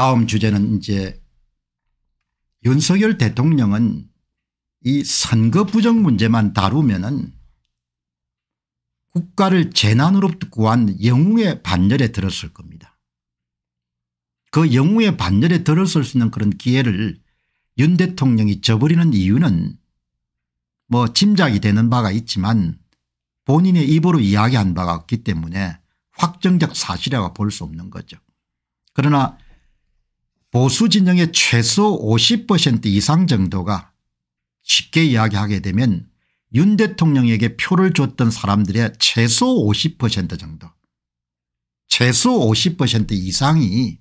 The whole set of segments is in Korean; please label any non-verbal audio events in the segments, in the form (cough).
다음 주제는 이제 윤석열 대통령은 이 선거 부정 문제만 다루면은 국가를 재난으로부터 구한 영웅의 반열에 들었을 겁니다. 그 영웅의 반열에 들었을 수 있는 그런 기회를 윤 대통령이 저버리는 이유는 뭐 짐작이 되는 바가 있지만 본인의 입으로 이야기한 바가 없기 때문에 확정적 사실이라고 볼 수 없는 거죠. 그러나 보수 진영의 최소 50% 이상 정도가 쉽게 이야기하게 되면 윤 대통령에게 표를 줬던 사람들의 최소 50% 정도 최소 50% 이상이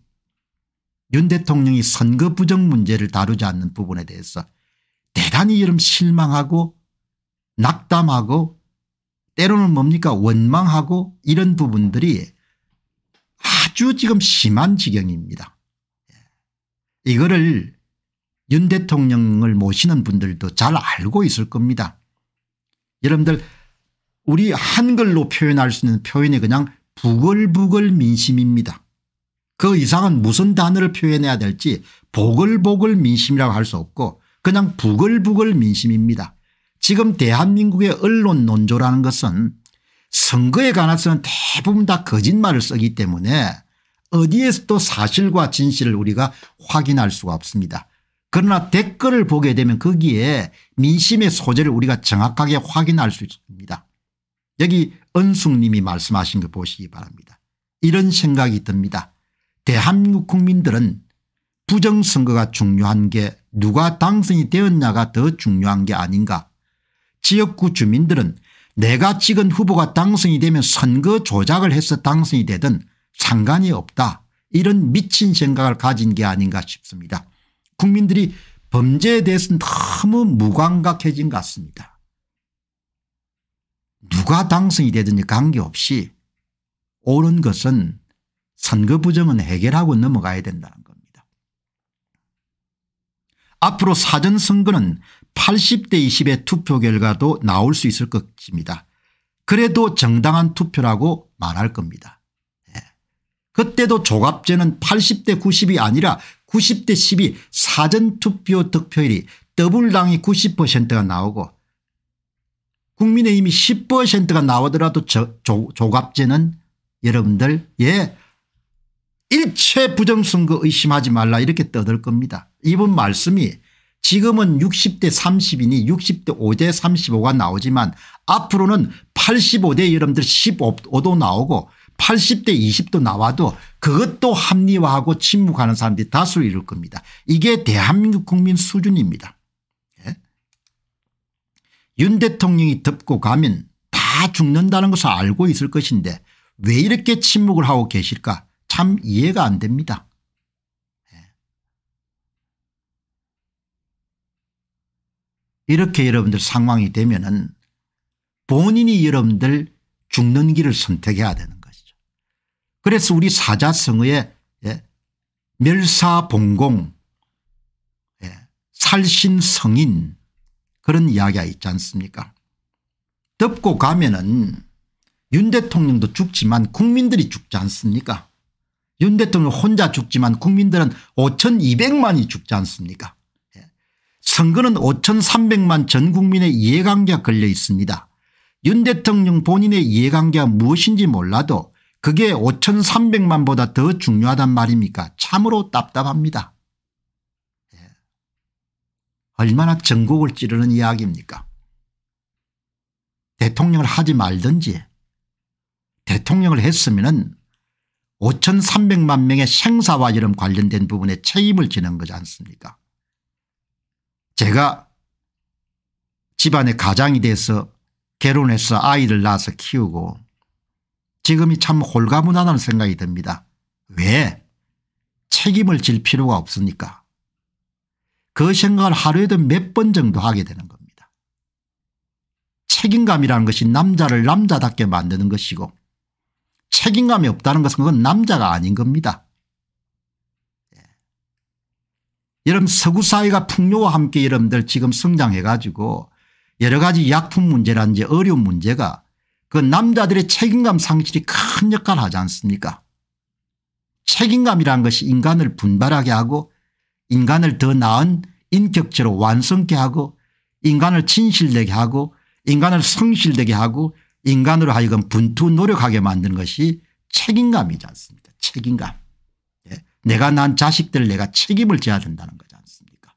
윤 대통령이 선거 부정 문제를 다루지 않는 부분에 대해서 대단히 여름 실망하고 낙담하고 때로는 뭡니까 원망하고 이런 부분들이 아주 지금 심한 지경입니다. 이거를 윤 대통령을 모시는 분들도 잘 알고 있을 겁니다. 여러분들 우리 한글로 표현할 수 있는 표현이 그냥 부글부글 민심입니다. 그 이상은 무슨 단어를 표현해야 될지 보글보글 민심이라고 할 수 없고 그냥 부글부글 민심입니다. 지금 대한민국의 언론 논조라는 것은 선거에 관해서는 대부분 다 거짓말을 쓰기 때문에 어디에서도 사실과 진실을 우리가 확인할 수가 없습니다. 그러나 댓글을 보게 되면 거기에 민심의 소재를 우리가 정확하게 확인할 수 있습니다. 여기 은숙님이 말씀하신 거 보시기 바랍니다. 이런 생각이 듭니다. 대한민국 국민들은 부정선거가 중요한 게 누가 당선이 되었냐가 더 중요한 게 아닌가. 지역구 주민들은 내가 찍은 후보가 당선이 되면 선거 조작을 해서 당선이 되든 상관이 없다 이런 미친 생각을 가진 게 아닌가 싶습니다. 국민들이 범죄에 대해서는 너무 무감각해진 것 같습니다. 누가 당선이 되든지 관계없이 옳은 것은 선거 부정은 해결하고 넘어가야 된다는 겁니다. 앞으로 사전선거는 80대 20의 투표 결과도 나올 수 있을 것입니다. 그래도 정당한 투표라고 말할 겁니다. 그때도 조갑제는 80대 90이 아니라 90대 10이 사전투표 득표율이 더블당이 90%가 나오고 국민의힘이 10%가 나오더라도 저, 조, 조갑제는 여러분들 예 일체 부정선거 의심하지 말라 이렇게 떠들 겁니다. 이분 말씀이 지금은 60대 30이니 60대 5대 35가 나오지만 앞으로는 85대 여러분들 15도 나오고 80대 20도 나와도 그것도 합리화하고 침묵하는 사람들이 다수 이룰 겁니다. 이게 대한민국 국민 수준입니다. 예? 윤 대통령이 덮고 가면 다 죽는다는 것을 알고 있을 것인데 왜 이렇게 침묵을 하고 계실까 참 이해가 안 됩니다. 예? 이렇게 여러분들 상황이 되면 은 본인이 여러분들 죽는 길을 선택해야 되는 그래서 우리 사자성어에 예, 멸사봉공 예, 살신성인 그런 이야기가 있지 않습니까 덮고 가면은 윤 대통령도 죽지만 국민들이 죽지 않습니까 윤 대통령 혼자 죽지만 국민들은 5200만이 죽지 않습니까 예. 선거는 5300만 전 국민의 이해관계가 걸려 있습니다. 윤 대통령 본인의 이해관계가 무엇인지 몰라도 그게 5,300만보다 더 중요하단 말입니까 참으로 답답합니다. 예. 얼마나 전국을 찌르는 이야기입니까 대통령을 하지 말든지 대통령을 했으면 5,300만 명의 생사와 이름 관련된 부분에 책임을 지는 거지 않습니까 제가 집안의 가장이 돼서 결혼해서 아이를 낳아서 키우고 지금이 참 홀가분하다는 생각이 듭니다. 왜? 책임을 질 필요가 없으니까. 그 생각을 하루에도 몇 번 정도 하게 되는 겁니다. 책임감이라는 것이 남자를 남자답게 만드는 것이고 책임감이 없다는 것은 그건 남자가 아닌 겁니다. 예. 여러분 서구 사회가 풍요와 함께 여러분들 지금 성장해 가지고 여러 가지 약품 문제라든지 어려운 문제가 그 남자들의 책임감 상실이 큰 역할을 하지 않습니까 책임감이란 것이 인간을 분발하게 하고 인간을 더 나은 인격체로 완성케 하고 인간을 진실되게 하고 인간을 성실되게 하고 인간으로 하여금 분투 노력하게 만드는 것이 책임감이지 않습니까 책임감. 예. 내가 난 자식들 내가 책임을 져야 된다는 거지 않습니까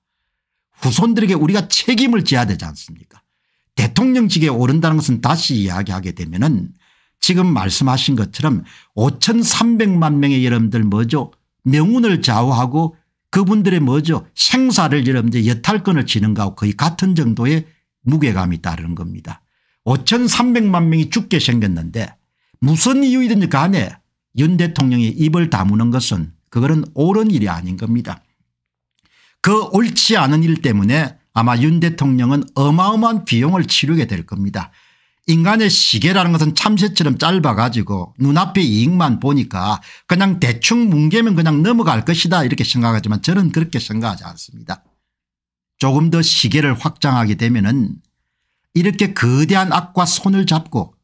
후손들에게 우리가 책임을 져야 되지 않습니까 대통령직에 오른다는 것은 다시 이야기하게 되면 은 지금 말씀하신 것처럼 5,300만 명의 여러분들 뭐죠 명운을 좌우하고 그분들의 뭐죠 생사를 여러분들 여탈권을 지는 것하고 거의 같은 정도의 무게감이 따르는 겁니다. 5,300만 명이 죽게 생겼는데 무슨 이유이든지 간에 윤 대통령이 입을 다무는 것은 그거는 옳은 일이 아닌 겁니다. 그 옳지 않은 일 때문에 아마 윤 대통령은 어마어마한 비용을 치르게 될 겁니다. 인간의 시계라는 것은 참새처럼 짧아가지고 눈앞에 이익만 보니까 그냥 대충 뭉개면 그냥 넘어갈 것이다 이렇게 생각하지만 저는 그렇게 생각하지 않습니다. 조금 더 시계를 확장하게 되면 은 이렇게 거대한 악과 손을 잡고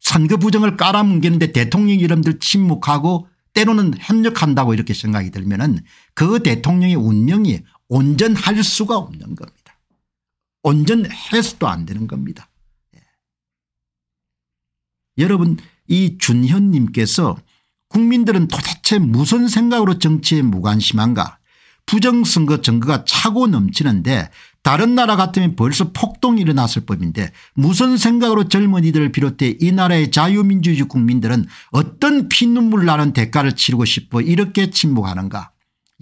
선거 부정을 깔아뭉개는데 대통령 이름들 침묵하고 때로는 협력한다고 이렇게 생각이 들면 은그 대통령의 운명이 온전할 수가 없는 겁니다. 온전해서도 안 되는 겁니다. 예. 여러분 이 준현님께서 국민들은 도대체 무슨 생각으로 정치에 무관심한가 부정선거 증거가 차고 넘치는데 다른 나라 같으면 벌써 폭동이 일어났을 법인데 무슨 생각으로 젊은이들을 비롯해 이 나라의 자유민주주의 국민들은 어떤 피눈물 나는 대가를 치르고 싶어 이렇게 침묵하는가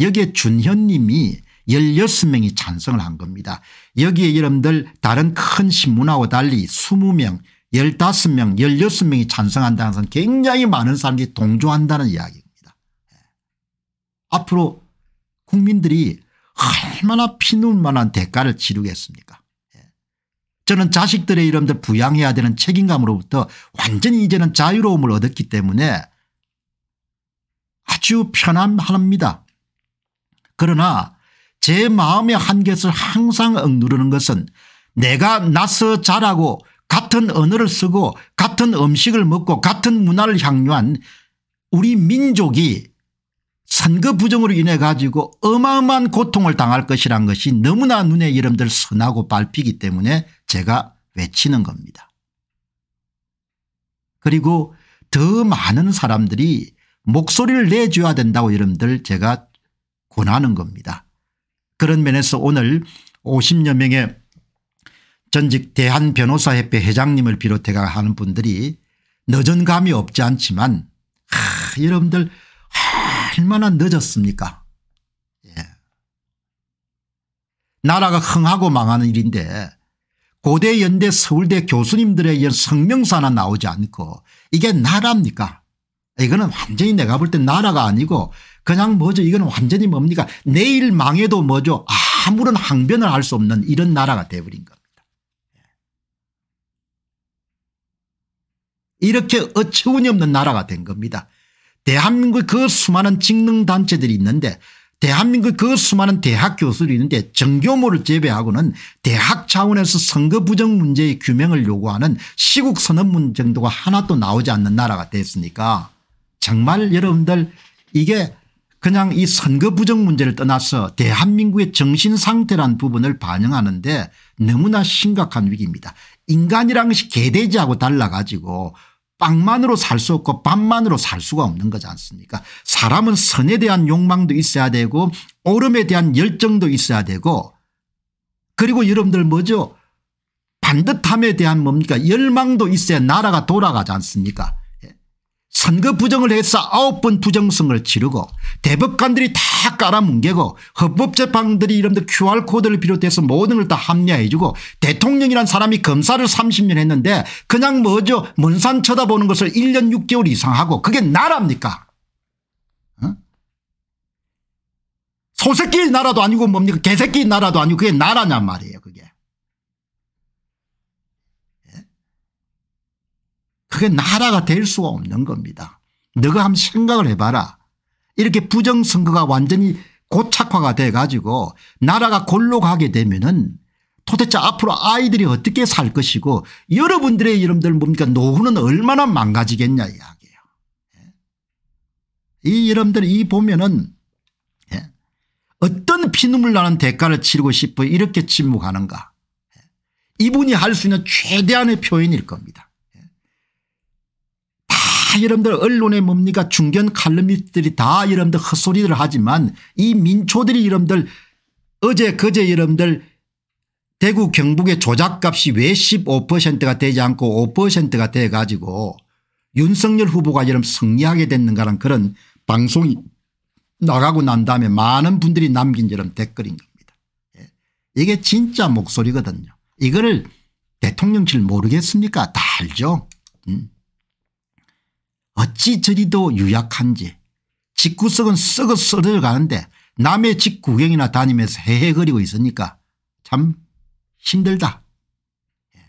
여기에 준현님이 16명이 찬성을 한 겁니다. 여기에 여러분들 다른 큰 신문하고 달리 20명 15명 16명이 찬성한다는 것은 굉장히 많은 사람들이 동조한다는 이야기입니다. 예. 앞으로 국민들이 얼마나 피눈만한 대가를 치르겠습니까 예. 저는 자식들의 이름들 부양해야 되는 책임감으로부터 완전히 이제는 자유로움을 얻었기 때문에 아주 편안합니다. 그러나 제 마음의 한계를 항상 억누르는 것은 내가 나서 자라고 같은 언어를 쓰고 같은 음식을 먹고 같은 문화를 향유한 우리 민족이 선거 부정으로 인해 가지고 어마어마한 고통을 당할 것이란 것이 너무나 눈에 이름들 선하고 밟히기 때문에 제가 외치는 겁니다. 그리고 더 많은 사람들이 목소리를 내줘야 된다고 여러분들 제가 권하는 겁니다. 그런 면에서 오늘 50여 명의 전직 대한변호사협회 회장님을 비롯해가 하는 분들이 늦은 감이 없지 않지만 하, 여러분들 얼마나 늦었습니까 예. 나라가 흥하고 망하는 일인데 고대 연대 서울대 교수님들의 성명서 나 나오지 않고 이게 나라입니까 이거는 완전히 내가 볼 때 나라가 아니고 그냥 뭐죠 이건 완전히 뭡니까 내일 망해도 뭐죠 아무런 항변을 할 수 없는 이런 나라가 돼버린 겁니다. 이렇게 어처구니 없는 나라가 된 겁니다. 대한민국 그 수많은 직능단체들이 있는데 대한민국 그 수많은 대학 교수들이 있는데 정교모를 제외하고는 대학 차원에서 선거 부정 문제의 규명을 요구하는 시국 선언문 정도가 하나도 나오지 않는 나라가 됐으니까 정말 여러분들 이게 그냥 이 선거 부정 문제를 떠나서 대한민국의 정신상태란 부분을 반영하는데 너무나 심각한 위기입니다. 인간이란 것이 개돼지하고 달라가지고 빵만으로 살 수 없고 밥만으로 살 수가 없는 거지 않습니까 사람은 선에 대한 욕망도 있어야 되고 오름에 대한 열정도 있어야 되고 그리고 여러분들 뭐죠 반듯함에 대한 뭡니까 열망도 있어야 나라가 돌아가지 않습니까 선거 부정을 해서 아홉 번 부정성을 치르고 대법관들이 다 깔아뭉개고 헌법재판들이 이런데 QR코드를 비롯해서 모든 걸 다 합리화해주고 대통령이란 사람이 검사를 30년 했는데 그냥 뭐죠 문산 쳐다보는 것을 1년 6개월 이상 하고 그게 나라입니까 어? 소새끼 나라도 아니고 뭡니까 개새끼 나라도 아니고 그게 나라냔 말이에요 그게 그게 나라가 될 수가 없는 겁니다. 너가 한번 생각을 해봐라. 이렇게 부정선거가 완전히 고착화가 돼 가지고 나라가 골로 가게 되면은 도대체 앞으로 아이들이 어떻게 살 것이고 여러분들의 이름들 뭡니까 노후는 얼마나 망가지겠냐 이야기예요. 예? 이 여러분들 이 보면은 예? 어떤 피눈물 나는 대가를 치르고 싶어 이렇게 침묵하는가 예? 이분이 할 수 있는 최대한의 표현일 겁니다. 아, 여러분들 언론에 뭡니까 중견 칼럼니스트들이 다 여러분들 헛소리를 하지만 이 민초들이 여러분들 어제 그제 여러분들 대구 경북의 조작값이 왜 15%가 되지 않고 5%가 돼 가지고 윤석열 후보가 여러분 승리하게 됐는가라는 그런 방송이 나가고 난 다음에 많은 분들이 남긴 여러 댓글인 겁니다. 예. 이게 진짜 목소리거든요. 이거를 대통령실 모르겠습니까? 다 알죠. 음. 어찌 저리도 유약한지 직구석은 썩어 썰어가는데 남의 집 구경이나 다니면서 헤헤거리고 있으니까 참 힘들다. 예,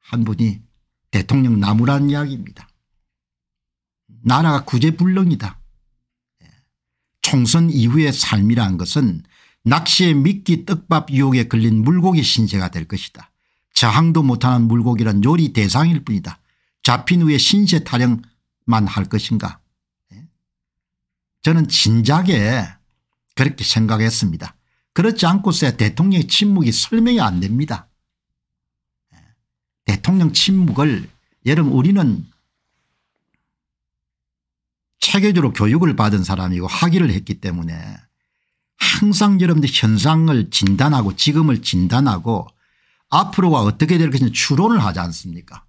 한 분이 대통령 나무라는 이야기입니다. 나라가 구제불능이다. 예, 총선 이후의 삶이란 것은 낚시의 미끼 떡밥 유혹에 걸린 물고기 신세가 될 것이다. 저항도 못하는 물고기란 요리 대상일 뿐이다. 잡힌 후에 신세 타령 만할 것인가 예? 저는 진작에 그렇게 생각했습니다. 그렇지 않고서야 대통령의 침묵이 설명이 안 됩니다. 예? 대통령 침묵을 여러분 우리는 체계적으로 교육을 받은 사람이고 학위를 했기 때문에 항상 여러분들 현상을 진단하고 지금을 진단하고 앞으로가 어떻게 될 것인지 추론을 하지 않습니까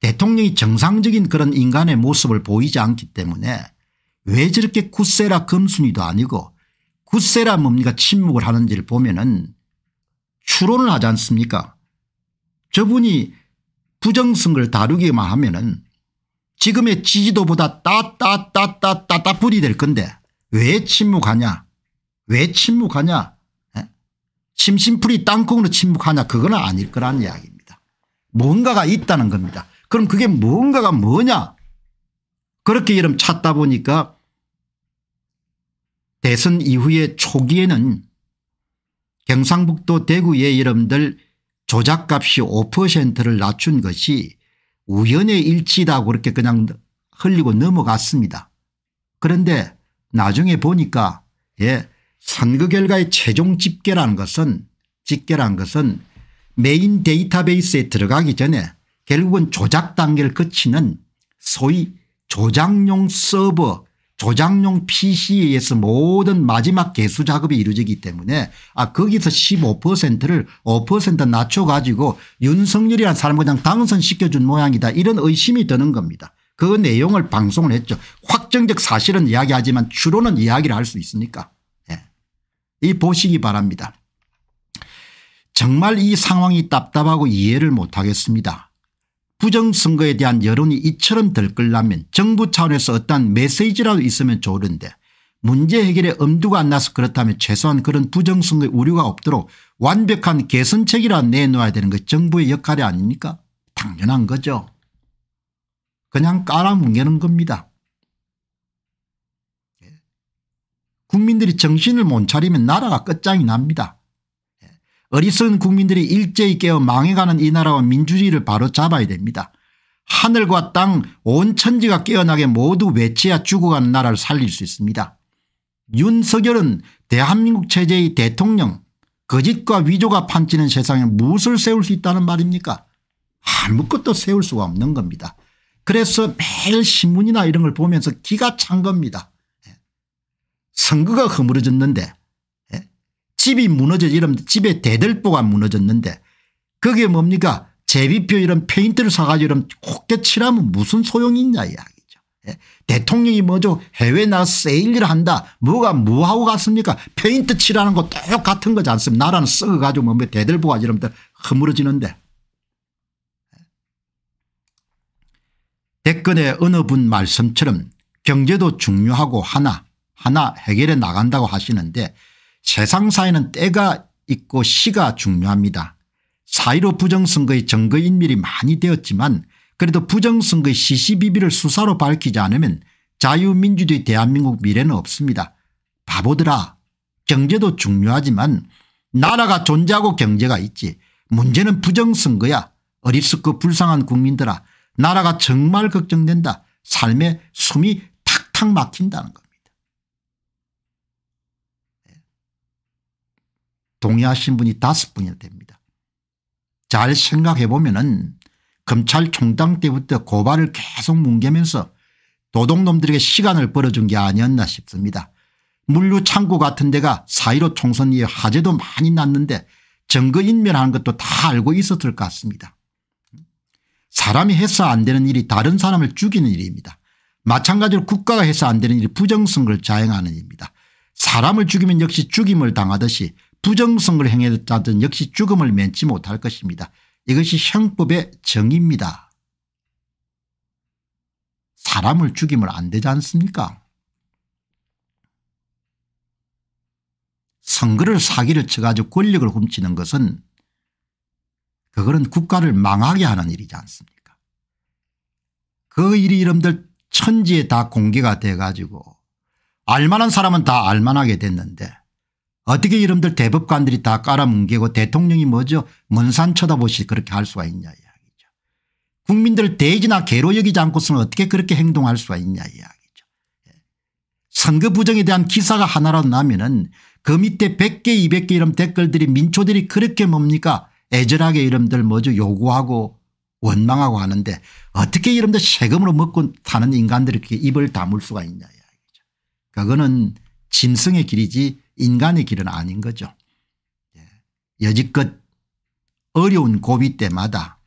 대통령이 정상적인 그런 인간의 모습을 보이지 않기 때문에 왜 저렇게 굿세라 금순이도 아니고 굿세라 뭡니까 침묵을 하는지를 보면은 추론을 하지 않습니까 저분이 부정성을 다루기만 하면은 지금의 지지도보다 따따따따따따풀이 될 건데 왜 침묵하냐 왜 침묵하냐 에? 심심풀이 땅콩으로 침묵하냐 그건 아닐 거란 이야기입니다. 뭔가가 있다는 겁니다. 그럼 그게 뭔가가 뭐냐 그렇게 이름 찾다 보니까 대선 이후의 초기에는 경상북도 대구의 이름들 조작값이 5%를 낮춘 것이 우연의 일치다 그렇게 그냥 흘리고 넘어갔습니다. 그런데 나중에 보니까 예 선거 결과의 최종 집계라는 것은 집계란 것은 메인 데이터베이스에 들어가기 전에 결국은 조작 단계를 거치는 소위 조작용 서버 조작용 PC에 의해서 모든 마지막 개수 작업이 이루어지기 때문에 아 거기서 15%를 5% 낮춰가지고 윤석열이라는 사람 그냥 당선시켜준 모양이다 이런 의심이 드는 겁니다. 그 내용을 방송을 했죠. 확정적 사실은 이야기하지만 추론은 이야기를 할 수 있으니까 예. 이 보시기 바랍니다. 정말 이 상황이 답답하고 이해를 못하겠습니다. 부정선거에 대한 여론이 이처럼 들끓라면 정부 차원에서 어떠한 메시지라도 있으면 좋은데 문제 해결에 엄두가 안 나서 그렇다면 최소한 그런 부정선거의 우려가 없도록 완벽한 개선책이라 내놓아야 되는 것 정부의 역할이 아닙니까 당연한 거죠. 그냥 깔아뭉개는 겁니다. 예. 국민들이 정신을 못 차리면 나라가 끝장이 납니다. 어리석은 국민들이 일제히 깨어 망해가는 이 나라와 민주주의를 바로 잡아야 됩니다. 하늘과 땅온 천지가 깨어나게 모두 외쳐야 죽어가는 나라를 살릴 수 있습니다. 윤석열은 대한민국 체제의 대통령 거짓과 위조가 판치는 세상에 무엇을 세울 수 있다는 말입니까 아무것도 세울 수가 없는 겁니다. 그래서 매일 신문이나 이런 걸 보면서 기가 찬 겁니다. 예. 선거가 허물어졌는데 집이 무너져 이러면 집에 대들보가 무너졌는데 그게 뭡니까 제비표 이런 페인트를 사가지고 이런 곱게 칠하면 무슨 소용이 있냐 이야기죠. 예. 대통령이 뭐죠 해외 나 세일을 한다 뭐가 뭐하고 갔습니까 페인트 칠하는 거 똑같은 거지 않습니까 나라는 썩어가지고 뭐, 뭐 대들보가 이러면 허물어지는데 댓글에 예? 어느 분 말씀처럼 경제도 중요하고 하나 하나 해결해 나간다고 하시는데 세상사에는 때가 있고 시가 중요합니다. 사1로 부정선거의 증거인멸이 많이 되었지만 그래도 부정선거의 시시비비를 수사로 밝히지 않으면 자유민주주의 대한민국 미래는 없습니다. 바보들아 경제도 중요하지만 나라가 존재하고 경제가 있지 문제는 부정선거야 어리석고 불쌍한 국민들아 나라가 정말 걱정된다. 삶에 숨이 탁탁 막힌다는 것. 동의하신 분이 다섯 분이 됩니다. 잘 생각해 보면 은 검찰총장 때부터 고발을 계속 뭉개면서 도둑놈들에게 시간을 벌어준 게 아니었나 싶습니다. 물류창고 같은 데가 사1 5 총선 이후 에 화재도 많이 났는데 증거인멸하는 것도 다 알고 있었을 것 같습니다. 사람이 해서 안 되는 일이 다른 사람을 죽이는 일입니다. 마찬가지로 국가가 해서 안 되는 일이 부정선거를 자행하는 일입니다. 사람을 죽이면 역시 죽임을 당하듯이 부정성을 행했 다든 역시 죽음을 면치 못할 것입니다. 이것이 형법의 정의입니다. 사람을 죽이면 안 되지 않습니까 선거를 사기를 쳐가지고 권력을 훔치는 것은 그거는 국가를 망하게 하는 일이지 않습니까 그 일이 이름들 천지에 다 공개가 돼가지고 알만한 사람은 다 알만하게 됐는데 어떻게 여러분들 대법관들이 다 깔아뭉개고 대통령이 뭐죠 문산 쳐다보시 그렇게 할 수가 있냐 이야기죠. 국민들 대지나 개로 여기지 않고서는 어떻게 그렇게 행동할 수가 있냐 이야기죠. 예. 선거 부정에 대한 기사가 하나라도 나면은 그 밑에 100개 200개 이런 댓글들이 민초들이 그렇게 뭡니까 애절하게 이름들 뭐죠 요구하고 원망하고 하는데 어떻게 이름들 세금으로 먹고 사는 인간들이 이렇게 입을 다물 수가 있냐 이야기죠. 그거는 진성의 길이지 인간의 길은 아닌 거죠. 예. 여지껏 어려운 고비 때마다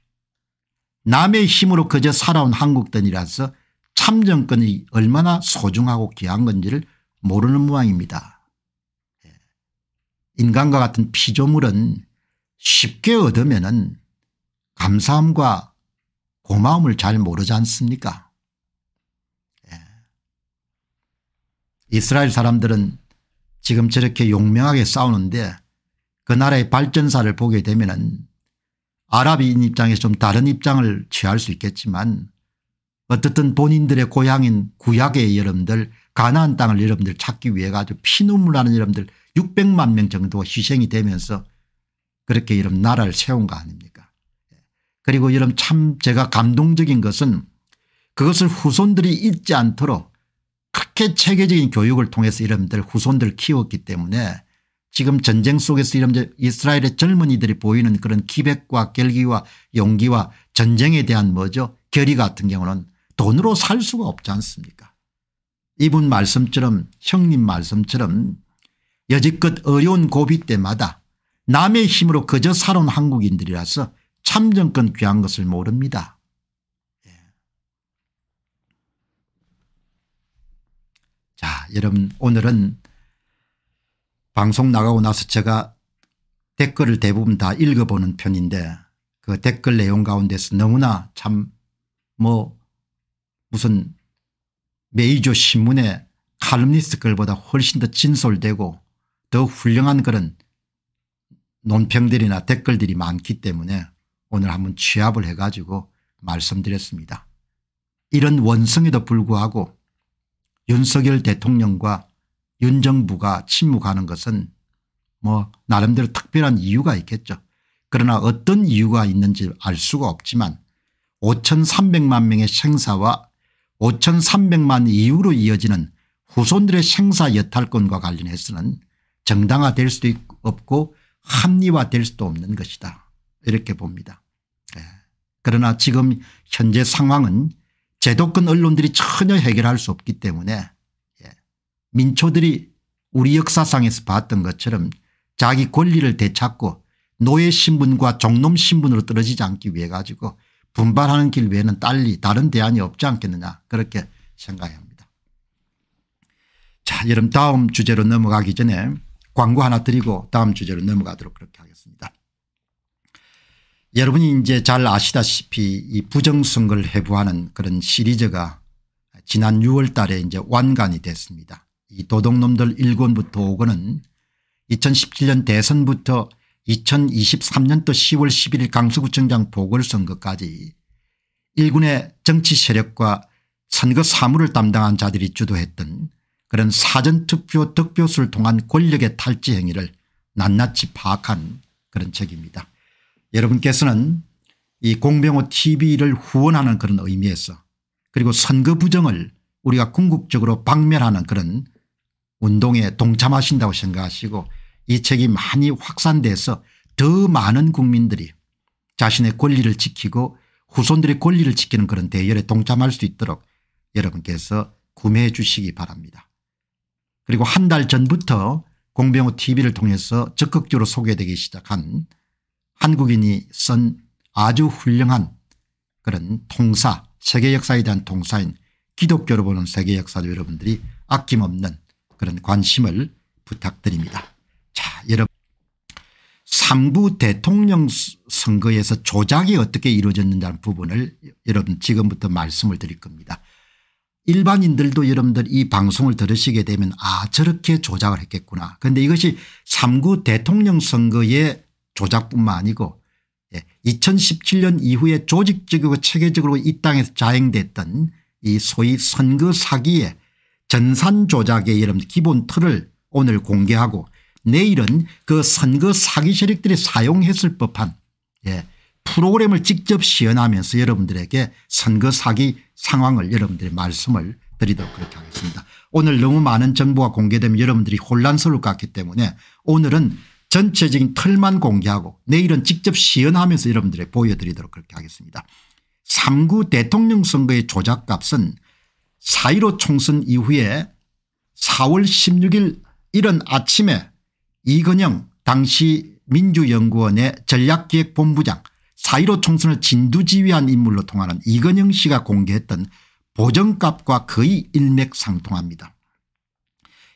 남의 힘으로 그저 살아온 한국들이라서 참정권이 얼마나 소중하고 귀한 건지를 모르는 모양입니다. 예. 인간과 같은 피조물은 쉽게 얻으면 감사함과 고마움을 잘 모르지 않습니까 예. 이스라엘 사람들은 지금 저렇게 용맹하게 싸우는데 그 나라의 발전사를 보게 되면 아랍인 입장에서 좀 다른 입장을 취할 수 있겠지만 어떻든 본인들의 고향인 구약의 여러분들 가나안 땅을 여러분들 찾기 위해 가지고 피눈물 나는 여러분들 600만 명 정도가 희생이 되면서 그렇게 여러분 나라를 세운 거 아닙니까 그리고 여러분 참 제가 감동적인 것은 그것을 후손들이 잊지 않도록 어렇게 체계적인 교육을 통해서 이런들 후손들 키웠기 때문에 지금 전쟁 속에서 이런 이스라엘의 젊은이들이 보이는 그런 기백과 결기와 용기와 전쟁에 대한 뭐죠 결의 같은 경우는 돈으로 살 수가 없지 않습니까 이분 말씀처럼 형님 말씀처럼 여지껏 어려운 고비 때마다 남의 힘으로 그저 살아온 한국인들이라서 참정권 귀한 것을 모릅니다. 자 여러분 오늘은 방송 나가고 나서 제가 댓글을 대부분 다 읽어보는 편인데 그 댓글 내용 가운데서 너무나 참 뭐 무슨 메이저 신문의 칼럼니스트 글보다 훨씬 더 진솔되고 더 훌륭한 그런 논평들이나 댓글들이 많기 때문에 오늘 한번 취합을 해가지고 말씀드렸습니다. 이런 원성에도 불구하고 윤석열 대통령과 윤 정부가 침묵하는 것은 뭐 나름대로 특별한 이유가 있겠죠. 그러나 어떤 이유가 있는지 알 수가 없지만 5,300만 명의 생사와 5,300만 이후로 이어지는 후손들의 생사 여탈권과 관련해서는 정당화될 수도 없고 합리화될 수도 없는 것이다. 이렇게 봅니다. 예. 그러나 지금 현재 상황은 제도권 언론들이 전혀 해결할 수 없기 때문에 예, 민초들이 우리 역사상에서 봤던 것처럼 자기 권리를 되찾고 노예 신분과 종놈 신분으로 떨어지지 않기 위해 가지고 분발하는 길 외에는 딸리 다른 대안이 없지 않겠느냐 그렇게 생각합니다. 자 여러분 다음 주제로 넘어가기 전에 광고 하나 드리고 다음 주제로 넘어가도록 그렇게 하겠습니다. 여러분이 이제 잘 아시다시피 이 부정선거를 해부하는 그런 시리즈가 지난 6월 달에 이제 완간이 됐습니다. 이 도둑놈들 1권부터 5권은 2017년 대선부터 2023년도 10월 11일 강서구청장 보궐선거까지 1군의 정치 세력과 선거 사무를 담당한 자들이 주도했던 그런 사전투표 득표수를 통한 권력의 탈취 행위를 낱낱이 파악한 그런 책입니다. 여러분께서는 이 공병호 tv를 후원하는 그런 의미에서 그리고 선거 부정을 우리가 궁극적으로 박멸하는 그런 운동에 동참하신다고 생각하시고 이 책이 많이 확산돼서 더 많은 국민들이 자신의 권리를 지키고 후손들의 권리를 지키는 그런 대열에 동참할 수 있도록 여러분께서 구매해 주시기 바랍니다. 그리고 한 달 전부터 공병호 tv를 통해서 적극적으로 소개되기 시작한 한국인이 쓴 아주 훌륭한 그런 통사 세계 역사에 대한 통사인 기독교로 보는 세계 역사도 여러분들이 아낌없는 그런 관심을 부탁드립니다. 자 여러분 3부 대통령 선거에서 조작이 어떻게 이루어졌는지 부분을 여러분 지금부터 말씀을 드릴 겁니다. 일반인들도 여러분들 이 방송을 들으시게 되면 아 저렇게 조작을 했겠구나. 그런데 이것이 3구 대통령 선거의 조작뿐만 아니고 2017년 예, 이후에 조직적이고 체계적으로 이 땅에서 자행됐던 이 소위 선거 사기의 전산 조작의 여러 기본 틀을 오늘 공개하고 내일은 그 선거 사기 세력들이 사용했을 법한 예, 프로그램을 직접 시연하면서 여러분들에게 선거 사기 상황을 여러분들의 말씀을 드리도록 그렇게 하겠습니다. 오늘 너무 많은 정보가 공개되면 여러분들이 혼란스러울 것 같기 때문에 오늘은 전체적인 틀만 공개하고 내일은 직접 시연하면서 여러분들에게 보여드리도록 그렇게 하겠습니다. 3구 대통령 선거의 조작값은 4.15 총선 이후에 4월 16일 이른 아침에 이건영 당시 민주연구원의 전략기획본부장 4.15 총선을 진두지휘한 인물로 통하는 이건영 씨가 공개했던 보정값과 거의 일맥상통합니다.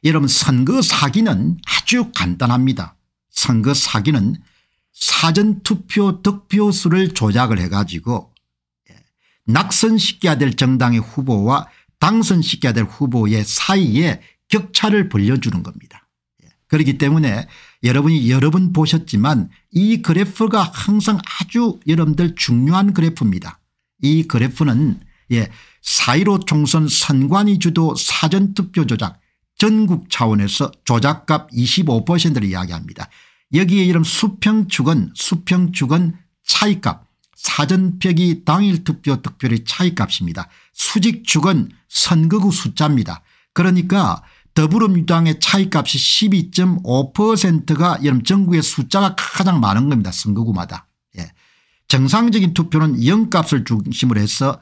여러분 선거 사기는 아주 간단합니다. 선거 사기는 사전투표 득표수를 조작을 해가지고 예, 낙선시켜야 될 정당의 후보와 당선시켜야 될 후보의 사이에 격차를 벌려주는 겁니다. 예, 그렇기 때문에 여러분이 여러 번 보셨지만 이 그래프가 항상 아주 여러분들 중요한 그래프입니다. 이 그래프는 예, 4.15 총선 선관위 주도 사전투표 조작 전국 차원에서 조작값 25%를 이야기합니다. 여기에 이름 수평축은 수평축은 차이값 사전표기 당일투표 득표의 차이값입니다. 수직축은 선거구 숫자입니다. 그러니까 더불어민주당의 차이값이 12.5%가 여름 전국의 숫자가 가장 많은 겁니다. 선거구마다. 예. 정상적인 투표는 0값을 중심으로 해서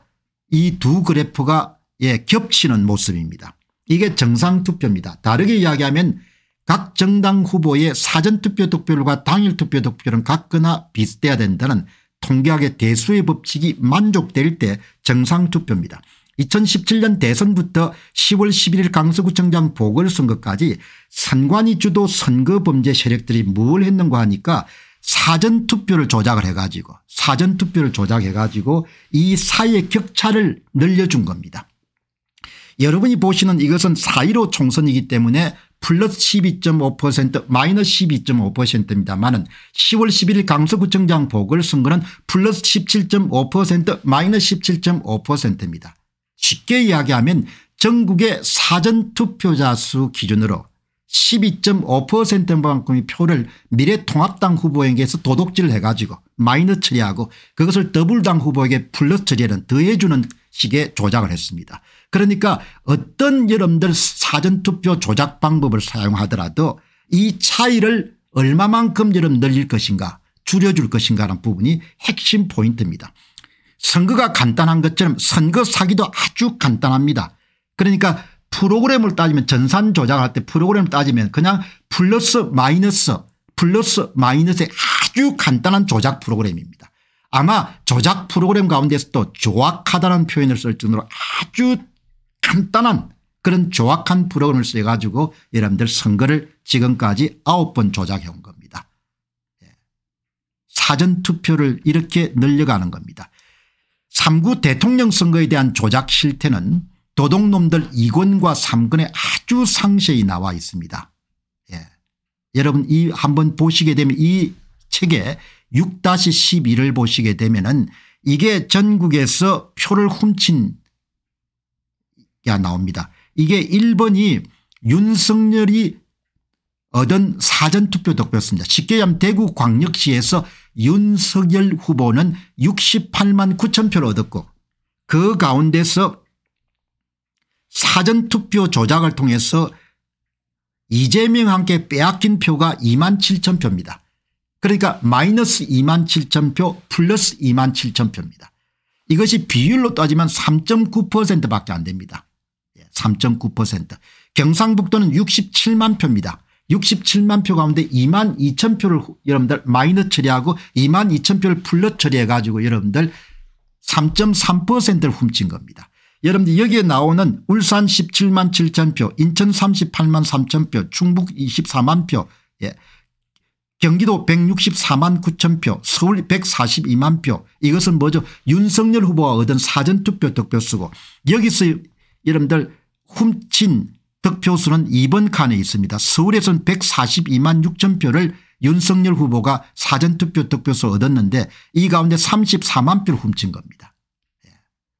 이 두 그래프가 예, 겹치는 모습입니다. 이게 정상투표입니다. 다르게 이야기하면 각 정당 후보의 사전투표 득표율과 당일투표 득표율은 같거나 비슷해야 된다는 통계학의 대수의 법칙이 만족될 때 정상투표입니다. 2017년 대선부터 10월 11일 강서구청장 보궐선거까지 선관위 주도 선거범죄 세력들이 뭘 했는가 하니까 사전투표를 조작을 해가지고 사전투표를 조작해가지고 이 사이의 격차를 늘려준 겁니다. 여러분이 보시는 이것은 4.15 총선이기 때문에 플러스 12.5% 마이너스 12.5%입니다만은 10월 11일 강서구청장 보궐선거는 플러스 17.5% 마이너스 17.5%입니다. 쉽게 이야기하면 전국의 사전투표자 수 기준으로 12.5%만큼의 표를 미래통합당 후보에게서 도둑질 해가지고 마이너 처리하고 그것을 더블당 후보에게 플러스 처리하는 더해주는 식의 조작을 했습니다. 그러니까 어떤 여러분들 사전투표 조작 방법을 사용하더라도 이 차이를 얼마만큼 여러분 늘릴 것인가 줄여줄 것인가 라는 부분이 핵심 포인트입니다. 선거가 간단한 것처럼 선거 사기도 아주 간단합니다. 그러니까 프로그램을 따지면 전산 조작할 때 프로그램을 따지면 그냥 플러스 마이너스 플러스 마이너스의 아주 간단한 조작 프로그램입니다. 아마 조작 프로그램 가운데서도 조악하다는 표현을 쓸 정도로 아주 간단한 그런 조악한 프로그램을 써가지고 여러분들 선거를 지금까지 아홉 번 조작해 온 겁니다. 예. 사전투표를 이렇게 늘려가는 겁니다. 3구 대통령 선거에 대한 조작 실태는 도둑놈들 2권과 3권에 아주 상세히 나와 있습니다. 예. 여러분 이 한번 보시게 되면 이 책에 6-12를 보시게 되면 은 이게 전국에서 표를 훔친 가 나옵니다. 이게 1번이 윤석열이 얻은 사전투표 득표였습니다. 쉽게 얘기하면 대구 광역시에서 윤석열 후보는 68만 9천 표를 얻었고 그 가운데서 사전투표 조작을 통해서 이재명 함께 빼앗긴 표가 2만 7천 표입니다. 그러니까 마이너스 2만 7천 표 플러스 2만 7천 표입니다. 이것이 비율로 따지면 3.9% 밖에 안 됩니다. 3.9% 경상북도는 67만 표입니다. 67만 표 가운데 2만 2천 표를 여러분들 마이너 처리하고 2만 2천 표를 플러 처리해 가지고 여러분들 3.3%를 훔친 겁니다. 여러분들 여기에 나오는 울산 17만 7천 표 인천 38만 3천 표 충북 24만 표 예. 경기도 164만 9천 표 서울 142만 표 이것은 뭐죠 윤석열 후보가 얻은 사전투표 득표수고 여기서 여러분들 훔친 득표수는 이번 칸에 있습니다. 서울에서는 142만 6천 표를 윤석열 후보가 사전투표 득표수 얻었는데 이 가운데 34만 표를 훔친 겁니다. 예.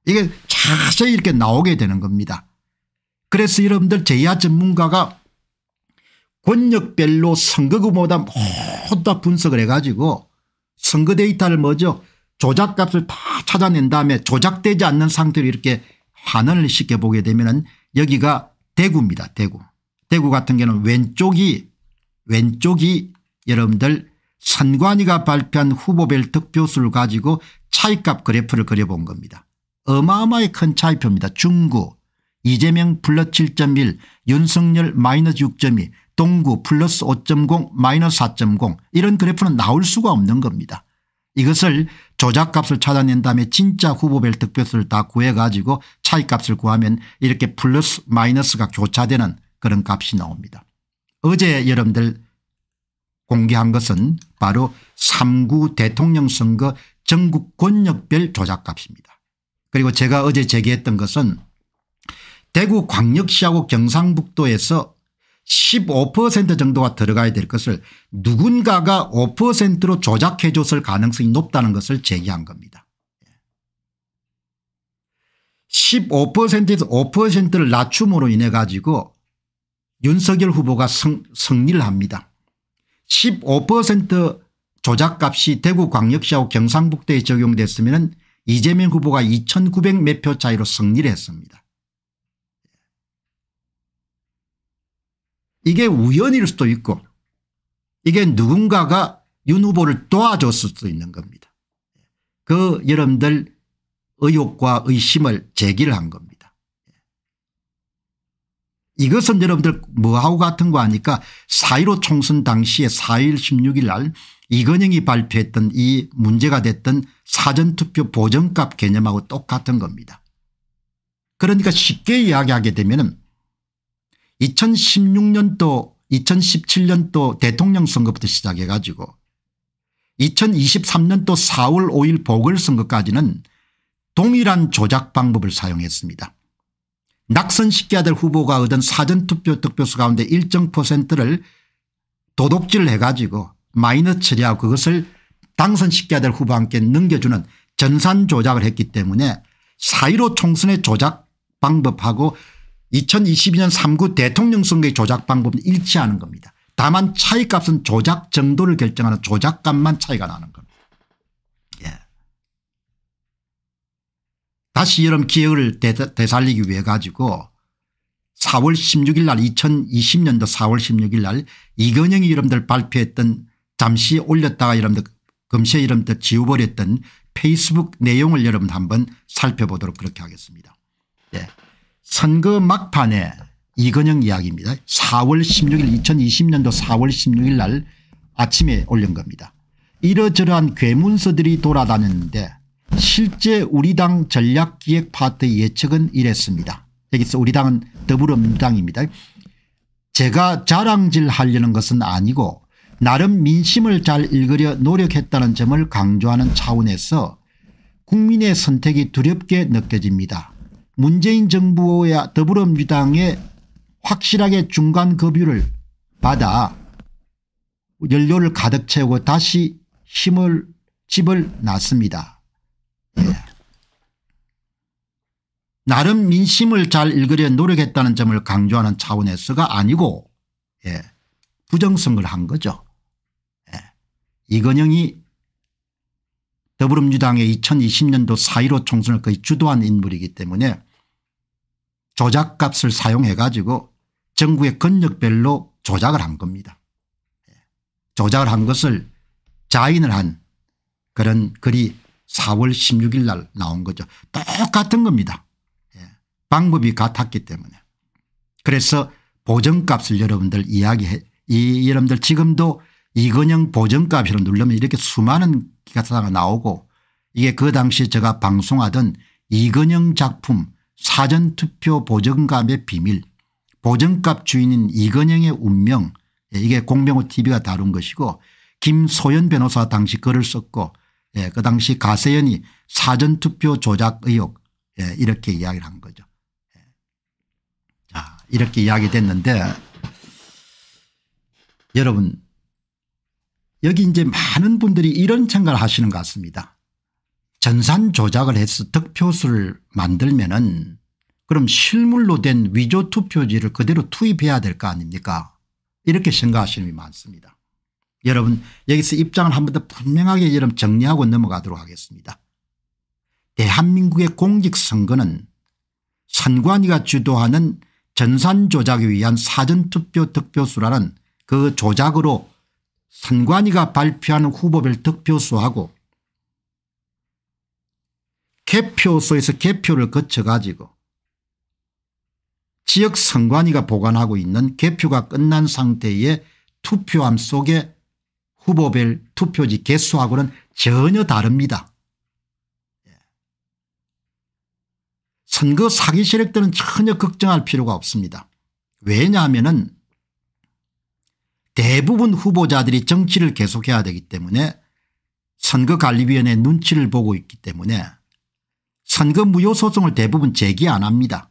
이게 자세히 이렇게 나오게 되는 겁니다. 그래서 여러분들 제야 전문가가 권력별로 선거구보다 모두 다 분석을 해가지고 선거 데이터를 뭐죠 조작값을 다 찾아낸 다음에 조작되지 않는 상태로 이렇게 환원을 시켜보게 되면 은 여기가 대구입니다. 대구. 대구 같은 경우는 왼쪽이 왼쪽이 여러분들 선관위가 발표한 후보별 득표수를 가지고 차이값 그래프를 그려본 겁니다. 어마어마히 큰 차이표입니다. 중구 이재명 플러스 7.1 윤석열 마이너스 6.2 동구 플러스 5.0 마이너스 4.0 이런 그래프는 나올 수가 없는 겁니다. 이것을 조작값을 찾아낸 다음에 진짜 후보별 득표수를 다 구해가지고 차이값을 구하면 이렇게 플러스 마이너스가 교차되는 그런 값이 나옵니다. 어제 여러분들 공개한 것은 바로 3구 대통령 선거 전국 권역별 조작값입니다. 그리고 제가 어제 제기했던 것은 대구 광역시하고 경상북도에서 15% 정도가 들어가야 될 것을 누군가가 5%로 조작해 줬을 가능성이 높다는 것을 제기한 겁니다. 15%에서 5%를 낮춤으로 인해 가지고 윤석열 후보가 성, 승리를 합니다. 15% 조작값이 대구광역시하고 경상북도에 적용됐으면 이재명 후보가 2900 몇 표 차이로 승리를 했습니다. 이게 우연일 수도 있고 이게 누군가가 윤 후보를 도와줬을 수도 있는 겁니다. 그 여러분들 의혹과 의심을 제기를 한 겁니다. 이것은 여러분들 뭐하고 같은 거 아니까 4.15 총선 당시에 4일 16일 날 이건영이 발표했던 이 문제가 됐던 사전투표 보정값 개념하고 똑같은 겁니다. 그러니까 쉽게 이야기하게 되면 2016년도 2017년도 대통령 선거부터 시작해 가지고 2023년도 4월 5일 보궐선거까지는 동일한 조작 방법을 사용했습니다. 낙선시켜야 될 후보가 얻은 사전투표 득표수 가운데 일정 퍼센트를 도둑질 해가지고 마이너 처리하고 그것을 당선시켜야 될 후보한테 넘겨주는 전산 조작을 했기 때문에 사1로 총선의 조작 방법하고 2022년 3구 대통령 선거의 조작 방법은 일치하는 겁니다. 다만 차이값은 조작 정도를 결정하는 조작값만 차이가 나는 겁니다. 예. 다시 여름 기억을 되살리기 위해 가지고 4월 16일 날 2020년도 4월 16일 날 이건영이 여러분들 발표했던 잠시 올렸다가 여러분들 금세 여러분들 지워버렸던 페이스북 내용을 여러분 한번 살펴보도록 그렇게 하겠습니다. 예. 선거 막판에 이건영 이야기입니다. 4월 16일 2020년도 4월 16일 날 아침에 올린 겁니다. 이러저러한 괴문서들이 돌아다녔는데 실제 우리 당 전략기획 파트 예측은 이랬습니다. 여기서 우리 당은 더불어민주당입니다. 제가 자랑질 하려는 것은 아니고 나름 민심을 잘 읽으려 노력했다는 점을 강조하는 차원에서 국민의 선택이 두렵게 느껴집니다. 문재인 정부와 더불어민주당의 확실하게 중간 급유를 받아 연료를 가득 채우고 다시 힘을 집을 놨습니다. 예. 나름 민심을 잘 읽으려 노력했다는 점을 강조하는 차원에서가 아니고 예. 부정성을 한 거죠. 예. 이건영이 더불어민주당의 2020년도 4.15 총선을 거의 주도한 인물이기 때문에 조작값을 사용해 가지고 정부의 권력별로 조작을 한 겁니다. 예. 조작을 한 것을 자인을 한 그런 글이 4월 16일 날 나온 거죠. 똑같은 겁니다. 예. 방법이 같았기 때문에. 그래서 보정값을 여러분들 이야기해 이 여러분들 지금도 이건영 보정값으로 누르면 이렇게 수많은 기사가 나오고 이게 그 당시 제가 방송하던 이건영 작품 사전투표 보정감의 비밀 보정값 주인인 이건영의 운명 예, 이게 공병호 tv가 다룬 것이고 김소연 변호사 당시 글을 썼고 예, 그 당시 가세연이 사전투표 조작 의혹 예, 이렇게 이야기를 한 거죠. 예. 자 이렇게 이야기 됐는데 여러분 여기 이제 많은 분들이 이런 생각을 하시는 것 같습니다. 전산 조작을 해서 득표수를 만들면은 그럼 실물로 된 위조 투표지를 그대로 투입해야 될 거 아닙니까 이렇게 생각하시는 분이 많습니다. 여러분 여기서 입장을 한 번 더 분명하게 여러분 정리하고 넘어가도록 하겠습니다. 대한민국의 공직선거는 선관위가 주도하는 전산 조작에 위한 사전투표 득표수라는 그 조작으로 선관위가 발표하는 후보별 득표수하고 개표소에서 개표를 거쳐 가지고 지역 선관위가 보관하고 있는 개표가 끝난 상태의 투표함 속에 후보별 투표지 개수하고는 전혀 다릅니다. 선거 사기 세력들은 전혀 걱정할 필요가 없습니다. 왜냐하면 대부분 후보자들이 정치를 계속해야 되기 때문에 선거관리위원회 눈치를 보고 있기 때문에 선거 무효 소송을 대부분 제기 안 합니다.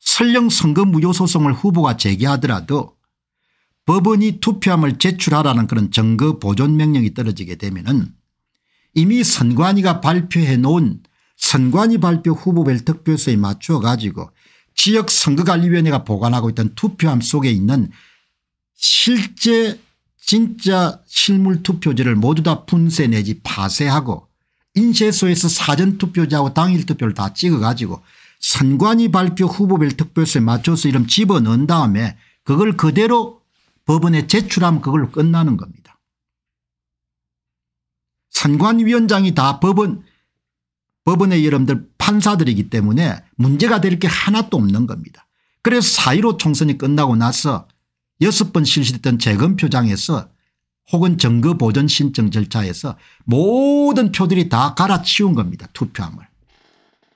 설령 선거 무효 소송을 후보가 제기하더라도 법원이 투표함을 제출하라는 그런 증거 보존 명령이 떨어지게 되면 은 이미 선관위가 발표해 놓은 선관위 발표 후보별 득표수에 맞추어 가지고 지역 선거관리위원회가 보관하고 있던 투표함 속에 있는 실제 진짜 실물 투표지를 모두 다 분쇄 내지 파쇄하고 인쇄소에서 사전투표자하고 당일투표를 다 찍어가지고 선관위 발표 후보별 특별수에 맞춰서 이름 집어넣은 다음에 그걸 그대로 법원에 제출하면 그걸로 끝나는 겁니다. 선관위원장이 다 법원 법원의 여러분들 판사들이기 때문에 문제가 될 게 하나도 없는 겁니다. 그래서 4.15 총선이 끝나고 나서 여섯 번 실시됐던 재검 표장에서 혹은 증거 보전 신청 절차에서 모든 표들이 다 갈아치운 겁니다. 투표함을.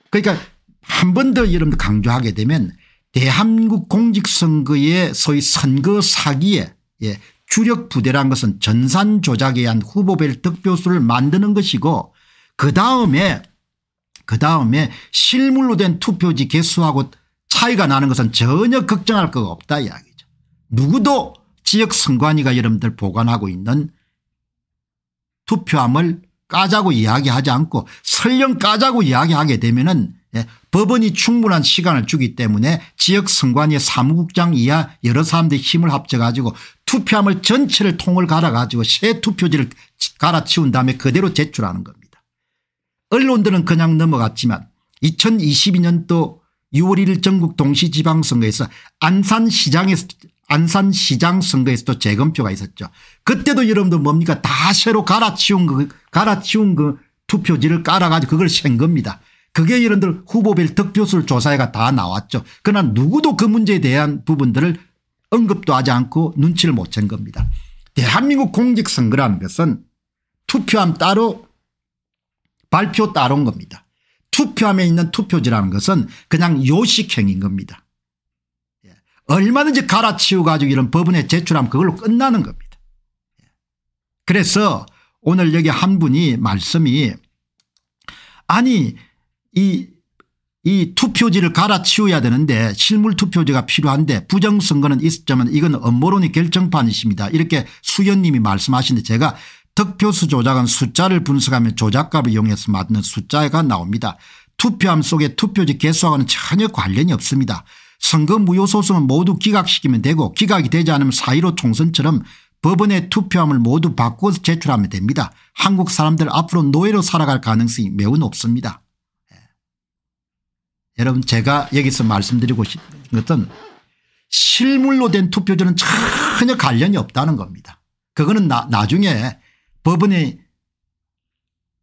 그러니까 한 번 더 여러분 강조하게 되면 대한민국 공직선거의 소위 선거 사기에 예, 주력 부대란 것은 전산 조작에 의한 후보별 득표수를 만드는 것이고 그 다음에 그 다음에 실물로 된 투표지 개수하고 차이가 나는 것은 전혀 걱정할 거가 없다 이야기. 누구도 지역 선관위가 여러분들 보관하고 있는 투표함을 까자고 이야기하지 않고 설령 까자고 이야기하게 되면은 예, 법원이 충분한 시간을 주기 때문에 지역 선관위의 사무국장 이하 여러 사람들이 힘을 합쳐 가지고 투표함을 전체를 통을 갈아 가지고 새 투표지를 갈아치운 다음에 그대로 제출하는 겁니다. 언론들은 그냥 넘어갔지만 2022년도 6월 1일 전국 동시지방선거에서 안산시장에서 안산시장 선거에서도 재검표가 있었죠. 그때도 여러분들 뭡니까 다 새로 갈아치운 그 갈아치운 그 투표지를 깔아가지고 그걸 센 겁니다. 그게 여러분들 후보별 득표수를 조사해가 다 나왔죠. 그러나 누구도 그 문제에 대한 부분들을 언급도 하지 않고 눈치를 못 챈 겁니다. 대한민국 공직선거라는 것은 투표함 따로 발표 따로인 겁니다. 투표함에 있는 투표지라는 것은 그냥 요식행인 겁니다. 얼마든지 갈아치우가지고 이런 법원에 제출하면 그걸로 끝나는 겁니다. 그래서 오늘 여기 한 분이 말씀이 아니 이, 이 투표지를 갈아치워야 되는데 실물 투표지가 필요한데 부정선거는 있었지만 이건 업무론이 결정판이십니다. 이렇게 수연님이 말씀하시는데 제가 득표수 조작은 숫자를 분석하면 조작값을 이용해서 만든 숫자가 나옵니다. 투표함 속에 투표지 개수하고는 전혀 관련이 없습니다. 선거 무효소송은 모두 기각시키면 되고 기각이 되지 않으면 사1로 총선처럼 법원의 투표함을 모두 바꿔서 제출하면 됩니다. 한국 사람들 앞으로 노예로 살아갈 가능성이 매우 높습니다. 예. 여러분 제가 여기서 말씀드리고 싶은 것은 실물로 된 투표제는 전혀 관련이 없다는 겁니다. 그거는 나, 나중에 법원의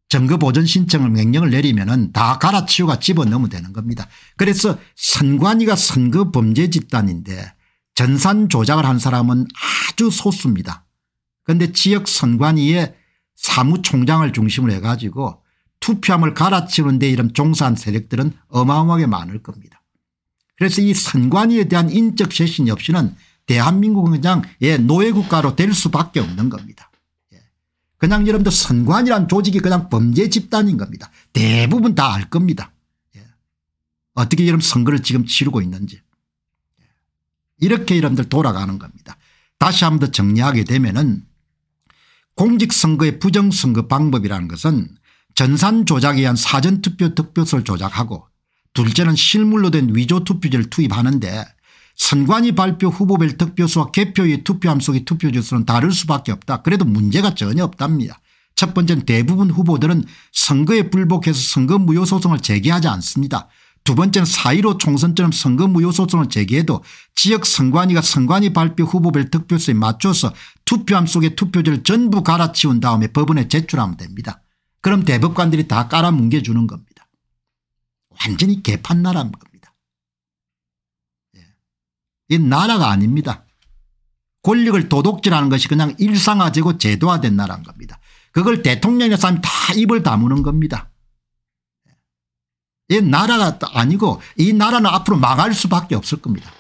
증거 보존 신청을 명령을 내리면 은다 갈아치우가 집어넣으면 되는 겁니다. 그래서 선관위가 선거 범죄 집단인데 전산 조작을 한 사람은 아주 소수입니다. 그런데 지역 선관위의 사무총장을 중심으로 해가지고 투표함을 갈아치우는 데 이런 종사한 세력들은 어마어마하게 많을 겁니다. 그래서 이 선관위에 대한 인적 쇄신이 없이는 대한민국은 그냥 예 노예국가로 될 수밖에 없는 겁니다. 그냥 여러분들 선관이란 조직이 그냥 범죄 집단인 겁니다. 대부분 다 알 겁니다. 예. 어떻게 여러분 선거를 지금 치르고 있는지. 예. 이렇게 여러분들 돌아가는 겁니다. 다시 한 번 더 정리하게 되면은 공직선거의 부정선거 방법이라는 것은 전산 조작에 의한 사전투표 득표수를 조작하고 둘째는 실물로 된위조투표제를 투입하는데 선관위 발표 후보별득 표수와 개표의 투표함 속의 투표주 수는 다를 수밖에 없다. 그래도 문제가 전혀 없답니다. 첫 번째는 대부분 후보들은 선거에 불복해서 선거 무효 소송을 제기하지 않습니다. 두 번째는 4.15 총선처럼 선거 무효 소송을 제기해도 지역 선관위가 선관위 발표 후보별 득표수에 맞춰서 투표함 속의 투표지를 전부 갈아치운 다음에 법원에 제출하면 됩니다. 그럼 대법관들이 다 깔아뭉개주는 겁니다. 완전히 개판나라인 겁니다. 이 나라가 아닙니다. 권력을 도둑질하는 것이 그냥 일상화되고 제도화된 나라인 겁니다. 그걸 대통령이라서 하면 다 입을 다무는 겁니다. 이 나라가 아니고 이 나라는 앞으로 망할 수밖에 없을 겁니다.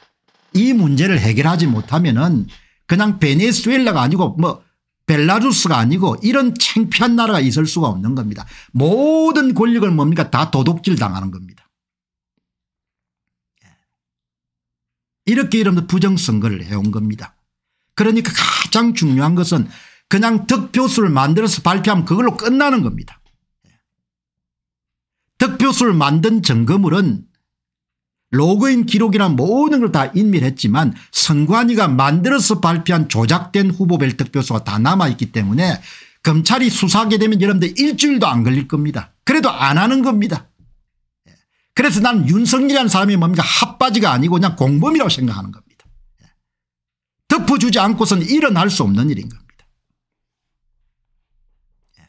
이 문제를 해결하지 못하면 은 그냥 베네수엘라가 아니고 뭐 벨라루스가 아니고 이런 창피한 나라가 있을 수가 없는 겁니다. 모든 권력을 뭡니까 다 도둑질 당하는 겁니다. 이렇게 이러면서 부정선거를 해온 겁니다. 그러니까 가장 중요한 것은 그냥 득표수를 만들어서 발표하면 그걸로 끝나는 겁니다. 득표수를 만든 점검물은 로그인 기록이나 모든 걸 다인밀했지만 선관위가 만들어서 발표한 조작된 후보별 득표수가 다 남아있기 때문에 검찰이 수사하게 되면 여러분들 일주일도 안 걸릴 겁니다. 그래도 안 하는 겁니다. 그래서 난 윤석열이라는 사람이 뭡니까 핫바지가 아니고 그냥 공범이라고 생각하는 겁니다. 예. 덮어주지 않고서는 일어날 수 없는 일인 겁니다. 예.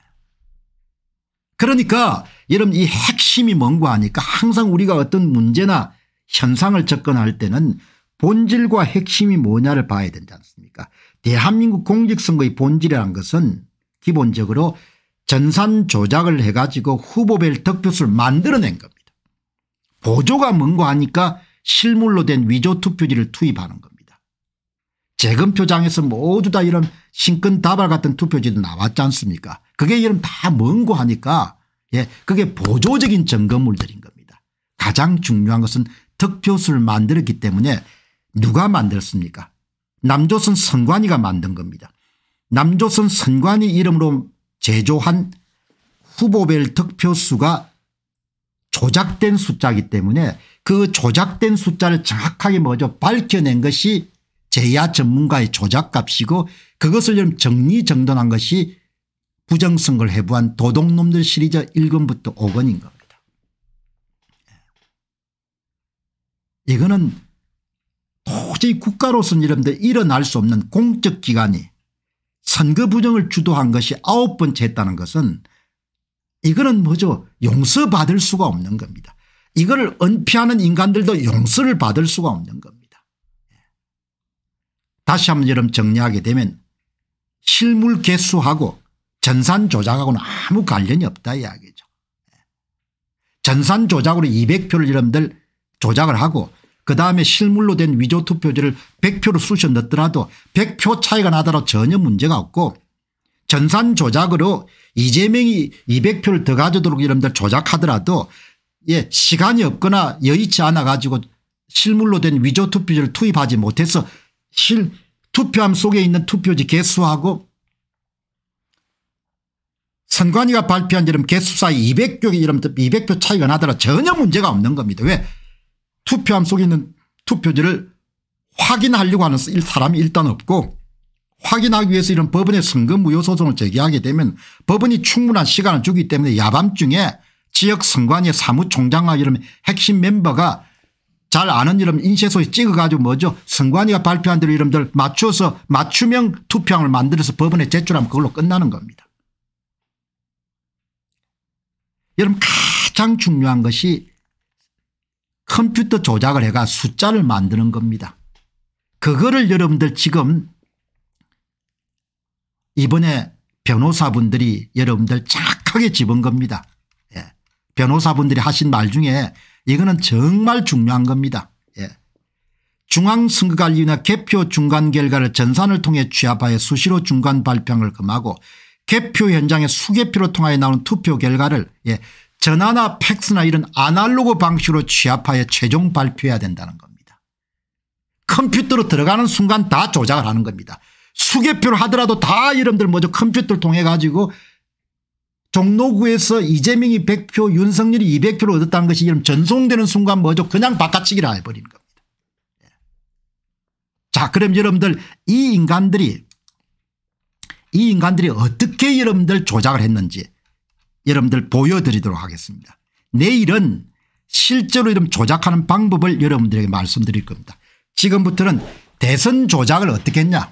그러니까 여러분 이 핵심이 뭔가 하니까 항상 우리가 어떤 문제나 현상을 접근할 때는 본질과 핵심이 뭐냐를 봐야 되지 않습니까 대한민국 공직선거의 본질이라는 것은 기본적으로 전산 조작을 해가지고 후보별 득표수를 만들어낸 겁니다. 보조가 뭔가 하니까 실물로 된 위조 투표지를 투입하는 겁니다. 재검표장에서 모두 다 이런 신근 다발 같은 투표지도 나왔지 않습니까 그게 이런 다 뭔고 하니까 예, 그게 보조적인 점검물들인 겁니다. 가장 중요한 것은 득표수를 만들었기 때문에 누가 만들었습니까 남조선 선관위가 만든 겁니다. 남조선 선관위 이름으로 제조한 후보별 득표수가 조작된 숫자이기 때문에 그 조작된 숫자를 정확하게 먼저 밝혀낸 것이 제야 전문가의 조작값이고 그것을 좀 정리정돈한 것이 부정선거를 해부한 도둑놈들 시리즈 1권부터 5권인 겁니다. 예. 이거는 도저히 국가로서는 이름들 일어날 수 없는 공적기관이 선거 부정을 주도한 것이 아홉 번째 했다는 것은 이거는 뭐죠 용서받을 수가 없는 겁니다. 이거를 은폐하는 인간들도 용서를 받을 수가 없는 겁니다. 예. 다시 한번 여러분 정리하게 되면 실물 개수하고 전산 조작하고는 아무 관련이 없다 이야기죠. 예. 전산 조작으로 200표를 여러분들 조작을 하고 그다음에 실물로 된 위조 투표지를 100표로 쑤셔 넣더라도 100표 차이가 나더라도 전혀 문제가 없고 전산 조작으로 이재명이 200표를 더 가져도록 이름들 조작하더라도 예 시간이 없거나 여의치 않아 가지고 실물로 된 위조 투표지를 투입하지 못해서 실 투표함 속에 있는 투표지 개수하고 선관위가 발표한 이름 개수 사이 200표 이름 200표 차이가 나더라 전혀 문제가 없는 겁니다. 왜 투표함 속에 있는 투표지를 확인하려고 하는 사람이 일단 없고 확인하기 위해서 이런 법원의 선거 무효 소송을 제기하게 되면 법원이 충분한 시간을 주기 때문에 야밤중에 지역 선관위 사무총장과 이런 핵심 멤버가 잘 아는 이름 인쇄소에 찍어가지고 뭐죠 선관위가 발표한 대로 이름들 맞춰서 맞춤형 투표함을 만들어서 법원에 제출하면 그걸로 끝나는 겁니다. 여러분 가장 중요한 것이 컴퓨터 조작을 해가 숫자를 만드는 겁니다. 그거를 여러분들 지금 이번에 변호사분들이 여러분들 착하게 집은 겁니다. 예. 변호사분들이 하신 말 중에 이거는 정말 중요한 겁니다. 예. 중앙선거관리위원회 개표 중간 결과를 전산을 통해 취합하여 수시로 중간 발표을 금하고 개표 현장에 수개표로 통하여 나온 투표 결과를 예. 전화나 팩스나 이런 아날로그 방식으로 취합하여 최종 발표해야 된다는 겁니다. 컴퓨터로 들어가는 순간 다 조작을 하는 겁니다. 수개표를 하더라도 다 이름들 먼저 컴퓨터를 통해 가지고 종로구에서 이재명이 100표 윤석열이 200표를 얻었다는 것이 이름 전송되는 순간 먼저 그냥 바깥치기라 해버리는 겁니다. 예. 자 그럼 여러분들 이 인간들이 이 인간들이 어떻게 여러분들 조작을 했는지 여러분들 보여드리도록 하겠습니다. 내일은 실제로 이런 조작하는 방법을 여러분들에게 말씀드릴 겁니다. 지금부터는 대선 조작을 어떻게 했냐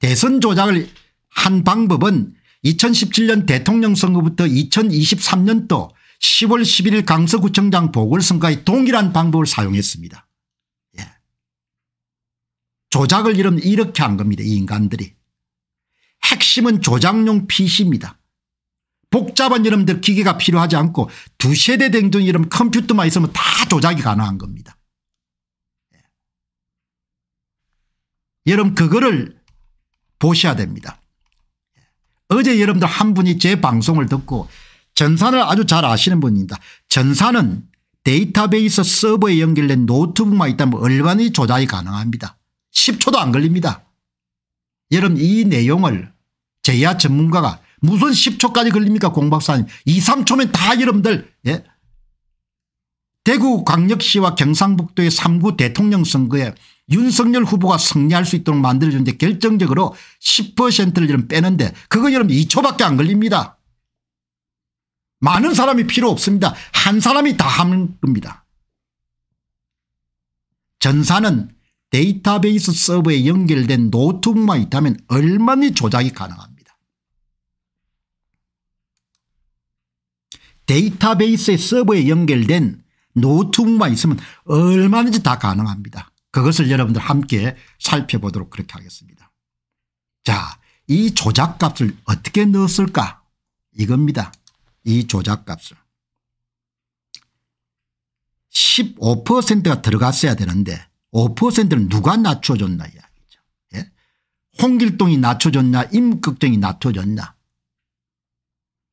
대선 조작을 한 방법은 2017년 대통령 선거부터 2023년도 10월 11일 강서구청장 보궐선거의 동일한 방법을 사용했습니다. 예. 조작을 이름 이렇게 한 겁니다. 이 인간들이. 핵심은 조작용 PC입니다. 복잡한 이름들 기계가 필요하지 않고 두 세대 댕둔 이름 컴퓨터만 있으면 다 조작이 가능한 겁니다. 예. 여러분 그거를 보셔야 됩니다. 어제 여러분들 한 분이 제 방송을 듣고 전산을 아주 잘 아시는 분입니다. 전산은 데이터베이스 서버에 연결된 노트북만 있다면 얼마나 조작이 가능합니다. 10초도 안 걸립니다. 여러분 이 내용을 제야 전문가가 무슨 10초까지 걸립니까 공박사님 2 3초면 다 여러분들 예? 대구 광역시와 경상북도의 3구 대통령 선거에 윤석열 후보가 승리할 수 있도록 만들어주는데 결정적으로 10%를 여러분 빼는데 그건 여러분 2초밖에 안 걸립니다. 많은 사람이 필요 없습니다. 한 사람이 다 하는 겁니다. 전사는 데이터베이스 서버에 연결된 노트북만 있다면 얼마나 조작이 가능합니다. 데이터베이스 서버에 연결된 노트북만 있으면 얼마든지 다 가능합니다. 그것을 여러분들 함께 살펴보도록 그렇게 하겠습니다. 자, 이 조작값을 어떻게 넣었을까? 이겁니다. 이 조작값을. 15%가 들어갔어야 되는데 5%는 누가 낮춰줬나 이야기죠. 예? 홍길동이 낮춰줬나 임극정이 낮춰줬나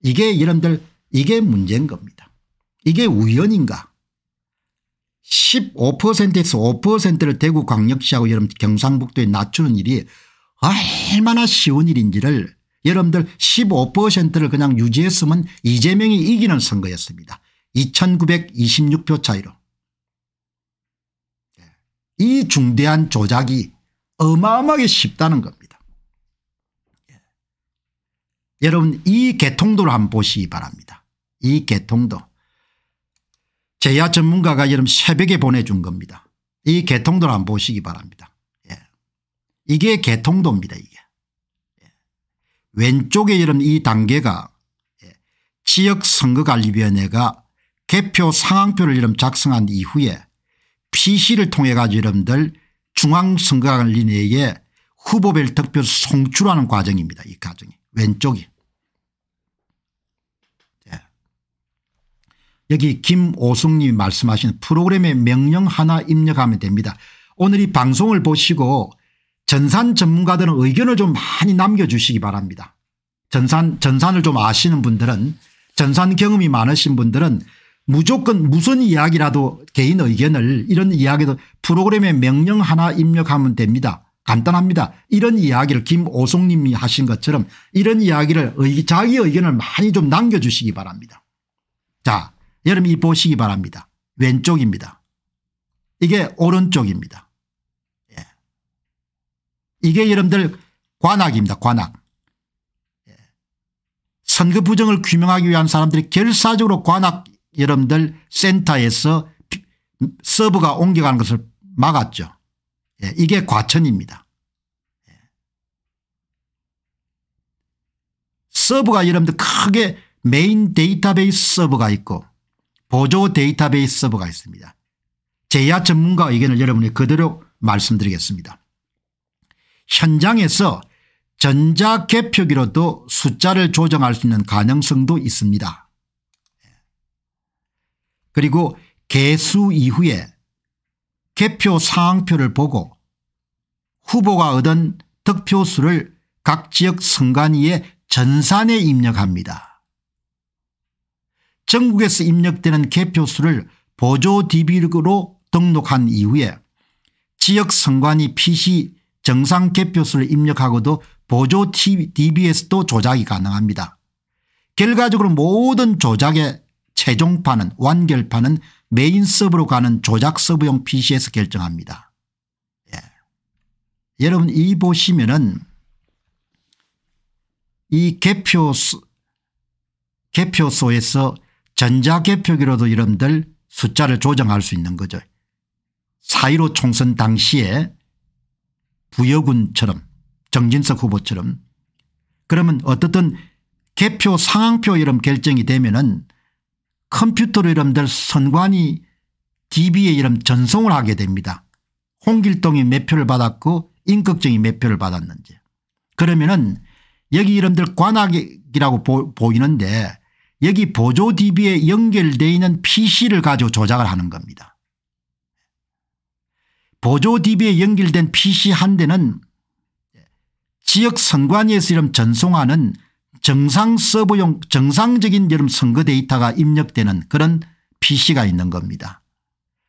이게 여러분들 이게 문제인 겁니다. 이게 우연인가 15%에서 5%를 대구 광역시하고 여러분 경상북도에 낮추는 일이 얼마나 쉬운 일인지를 여러분들 15%를 그냥 유지했으면 이재명이 이기는 선거였습니다. 2926표 차이로. 예. 이 중대한 조작이 어마어마하게 쉽다는 겁니다. 예. 여러분 이 개통도를 한번 보시기 바랍니다. 이 개통도. 제야 전문가가 여름 새벽에 보내준 겁니다. 이 개통도를 안 보시기 바랍니다. 예. 이게 개통도입니다. 이게. 예. 왼쪽에 여름 이 단계가 예. 지역선거관리위원회가 개표 상황표를 여름 작성한 이후에 PC를 통해 가지고 여러분들 중앙선거관리 내에 후보별 득표 송출하는 과정입니다. 이 과정이 왼쪽이. 여기 김오숙님이 말씀하신 프로그램의 명령 하나 입력하면 됩니다. 오늘 이 방송을 보시고 전산 전문가들은 의견을 좀 많이 남겨주시기 바랍니다. 전산, 전산을 좀 아시는 분들은 전산 경험이 많으신 분들은 무조건 무슨 이야기라도 개인 의견을 이런 이야기도 프로그램의 명령 하나 입력하면 됩니다. 간단합니다. 이런 이야기를 김오송님이 하신 것처럼 이런 이야기를 의, 자기 의견을 많이 좀 남겨주시기 바랍니다. 자 여러분 이 보시기 바랍니다. 왼쪽입니다. 이게 오른쪽입니다. 예. 이게 여러분들 관악입니다. 관악. 예. 선거 부정을 규명하기 위한 사람들이 결사적으로 관악 여러분들 센터에서 서버가 옮겨가는 것을 막았죠. 예. 이게 과천입니다. 예. 서버가 여러분들 크게 메인 데이터베이스 서버가 있고 보조 데이터베이스 서버가 있습니다. 제야 전문가 의견을 여러분이 그대로 말씀드리겠습니다. 현장에서 전자개표기로도 숫자를 조정할 수 있는 가능성도 있습니다. 그리고 개수 이후에 개표 상황표를 보고 후보가 얻은 득표수를 각 지역 선관위에 전산에 입력합니다. 전국에서 입력되는 개표수를 보조 DB로 등록한 이후에 지역 선관위 PC 정상 개표수를 입력하고도 보조 DB에서도 조작이 가능합니다. 결과적으로 모든 조작의 최종판은 완결판은 메인 서버로 가는 조작 서버용 PC에서 결정합니다. 예. 여러분 이 보시면은 이 개표 개표소에서 전자개표기로도 이름들 숫자를 조정할 수 있는 거죠. 4.15 총선 당시에 부여군처럼 정진석 후보처럼 그러면 어떻든 개표 상황표 이름 결정이 되면은 컴퓨터로 이름들 선관위 DB의 이름 전송을 하게 됩니다. 홍길동이 몇 표를 받았고 인격정이몇 표를 받았는지. 그러면은 여기 이름들 관악이라고 보이는데 여기 보조 DB에 연결되어 있는 PC를 가지고 조작을 하는 겁니다. 보조 DB에 연결된 PC 한 대는 지역 선관위에서 이름 전송하는 정상 서버용 정상적인 여름 선거 데이터가 입력되는 그런 PC가 있는 겁니다.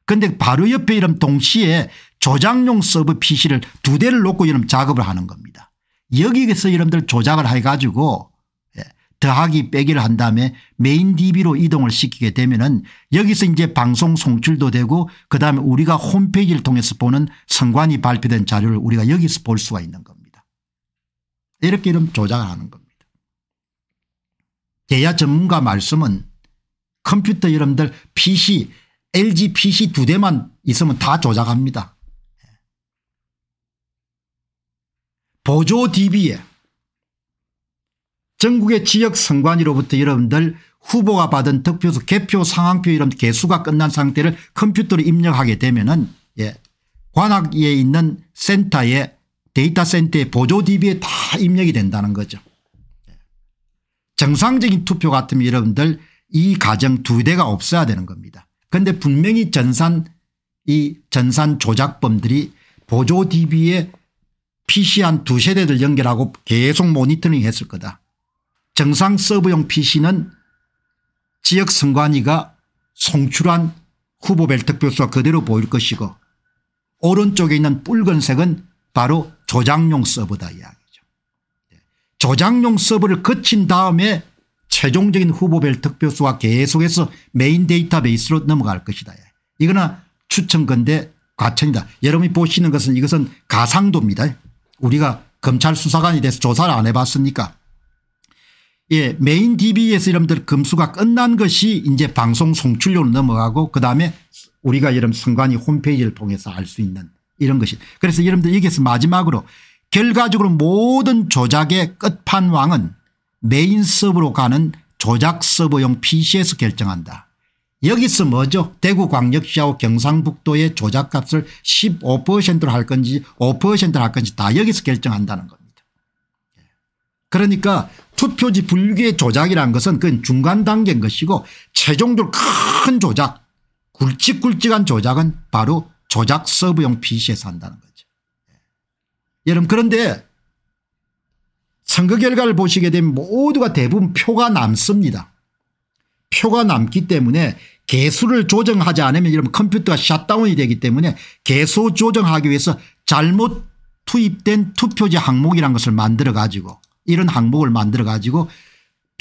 그런데 바로 옆에 이름 동시에 조작용 서버 PC를 두 대를 놓고 이름 작업을 하는 겁니다. 여기에서 이름들 조작을 해가지고 더하기 빼기를 한 다음에 메인 DB로 이동을 시키게 되면은 여기서 이제 방송 송출도 되고 그다음에 우리가 홈페이지를 통해서 보는 선관위 발표된 자료를 우리가 여기서 볼 수가 있는 겁니다. 이렇게 이런 조작을 하는 겁니다. 대야 전문가 말씀은 컴퓨터 여러분들 PC LG PC 두 대만 있으면 다 조작합니다. 보조 DB에 전국의 지역 선관위로부터 여러분들 후보가 받은 득표수 개표 상황표 이런 개수가 끝난 상태를 컴퓨터로 입력하게 되면은 예 관악에 있는 센터에 데이터 센터의 보조 DB에 다 입력이 된다는 거죠. 예. 정상적인 투표 같으면 여러분들 이 가정 두 대가 없어야 되는 겁니다. 그런데 분명히 전산 이 전산 조작범들이 보조 DB에 PC한 두 세대를 연결하고 계속 모니터링 했을 거다. 정상 서버용 PC는 지역 선관위가 송출한 후보 벨트표수가 그대로 보일 것이고 오른쪽에 있는 붉은색은 바로 조작용 서버다 이야기죠. 네. 조작용 서버를 거친 다음에 최종적인 후보별 득표수가 계속해서 메인 데이터베이스로 넘어갈 것이다. 이거는 추천건데 과천이다. 여러분이 보시는 것은 이것은 가상도입니다. 우리가 검찰 수사관이돼서 조사를 안 해봤습니까 예, 메인 d b s 이름들 금수가 끝난 것이 이제 방송 송출료로 넘어가고 그다음에 우리가 여름분 선관위 홈페이지를 통해서 알 수 있는 이런 것이 그래서 여러분들 여기서 마지막으로 결과적으로 모든 조작의 끝판왕은 메인 서버로 가는 조작 서버용 PC에서 결정한다. 여기서 뭐죠 대구광역시하고 경상북도의 조작값을 15%로 할 건지 5%로 할 건지 다 여기서 결정한다는 겁니다. 그러니까 투표지 분류기의 조작이란 것은 그건 중간 단계인 것이고 최종적으로 큰 조작 굵직굵직한 조작은 바로 조작 서브용 PC에서 한다는 거죠. 예. 여러분 그런데 선거 결과를 보시게 되면 모두가 대부분 표가 남습니다. 표가 남기 때문에 개수를 조정하지 않으면 이러면 컴퓨터가 샷다운이 되기 때문에 개수 조정하기 위해서 잘못 투입된 투표지 항목이란 것을 만들어 가지고 이런 항목을 만들어 가지고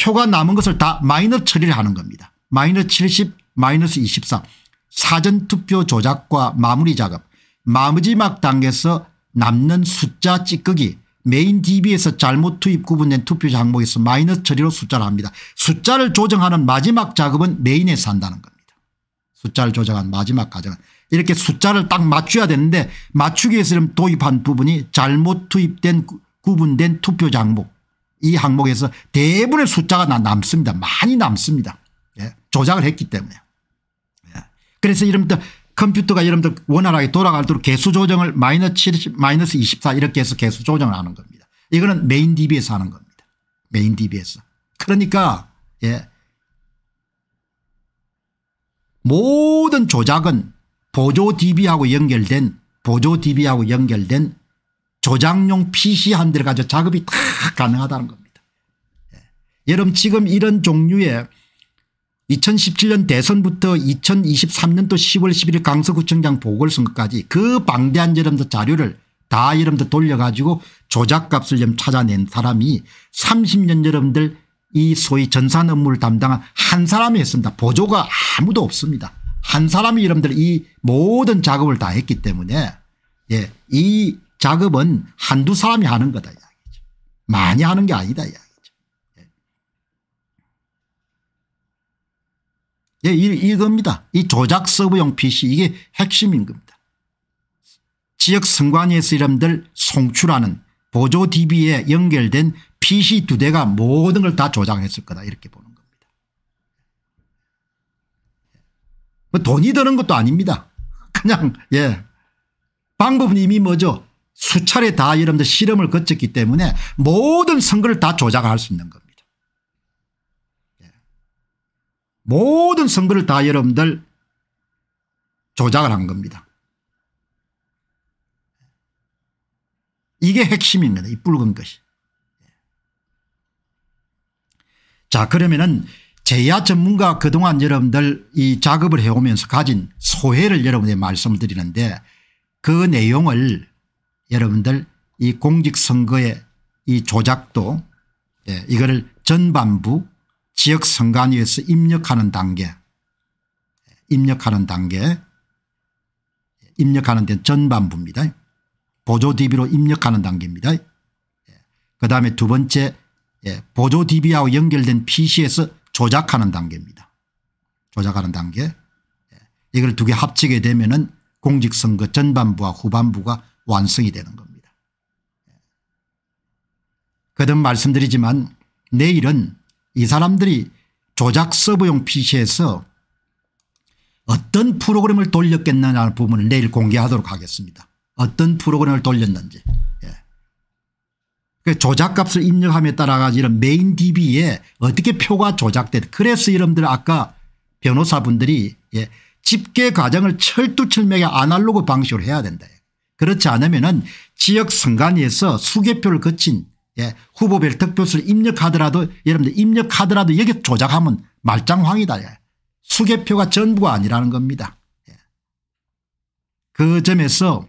표가 남은 것을 다 마이너 처리를 하는 겁니다. 마이너 70 마이너스 24 사전투표 조작과 마무리 작업 마지막 단계에서 남는 숫자 찌꺼기 메인 DB에서 잘못 투입 구분된 투표자 항목에서 마이너스 처리로 숫자를 합니다. 숫자를 조정하는 마지막 작업은 메인에서 한다는 겁니다. 숫자를 조정한 마지막 과정은 이렇게 숫자를 딱 맞춰야 되는데 맞추기 위해서 도입한 부분이 잘못 투입된 구분된 투표자 항목 이 항목에서 대부분의 숫자가 남습니다. 많이 남습니다. 예. 조작을 했기 때문에. 예. 그래서 이름부터 컴퓨터가 여러분들 원활하게 돌아가도록 개수 조정을 마이너스 70, 마이너스 24 이렇게 해서 개수 조정을 하는 겁니다. 이거는 메인 DB에서 하는 겁니다. 메인 DB에서. 그러니까 예. 모든 조작은 보조 DB하고 연결된 보조 DB하고 연결된 조작용 PC 한 대를 가지고 작업이 다 가능하다는 겁니다. 예. 여러분 지금 이런 종류의 2017년 대선부터 2023년도 10월 11일 강서구청장 보궐선거까지 그 방대한 여러분들 자료를 다 여러분들 돌려가지고 조작값을 좀 찾아낸 사람이 30년 여러분들 이 소위 전산 업무를 담당한 한 사람이 했습니다. 보조가 아무도 없습니다. 한 사람이 여러분들 이 모든 작업을 다 했기 때문에 예, 이 작업은 한두 사람이 하는 거다 이야기죠. 많이 하는 게 아니다 이야기죠. 예, 예 이겁니다. 이 조작 서브용 PC 이게 핵심인 겁니다. 지역 선관위에서 이름들 송출하는 보조 DB에 연결된 PC 두 대가 모든 걸 다 조작했을 거다 이렇게 보는 겁니다. 뭐 돈이 드는 것도 아닙니다. 그냥 예 방법은 이미 뭐죠 수차례 다 여러분들 실험을 거쳤기 때문에 모든 선거를 다 조작할 수 있는 겁니다. 예. 모든 선거를 다 여러분들 조작을 한 겁니다. 이게 핵심입니다. 이 붉은 것이. 예. 자 그러면은 제야 전문가 그동안 여러분들 이 작업을 해오면서 가진 소회를 여러분에 말씀드리는데 그 내용을 여러분들 이 공직선거의 이 조작도 예, 이거를 전반부 지역선관위에서 입력하는 단계 입력하는 단계 입력하는 데 전반부입니다. 보조DB로 입력하는 단계입니다. 예, 그다음에 두 번째 예, 보조DB하고 연결된 PC에서 조작하는 단계입니다. 조작하는 단계 예, 이걸 두 개 합치게 되면 은 공직선거 전반부와 후반부가 완성이 되는 겁니다. 거듭 말씀드리지만 내일은 이 사람들이 조작 서버용 PC에서 어떤 프로그램을 돌렸겠느냐 부분을 내일 공개하도록 하겠습니다. 어떤 프로그램을 돌렸는지. 예. 그 조작값을 입력함에 따라 이런 메인 DB에 어떻게 표가 조작됐 그래서 이름들 아까 변호사분들이 예. 집계 과정을 철두철미하게 아날로그 방식으로 해야 된다. 그렇지 않으면 지역 선관위에서 수개표를 거친 예, 후보별 득표수를 입력하더라도 여러분들 입력하더라도 여기 조작하면 말짱황이다. 예. 수개표가 전부가 아니라는 겁니다. 예. 그 점에서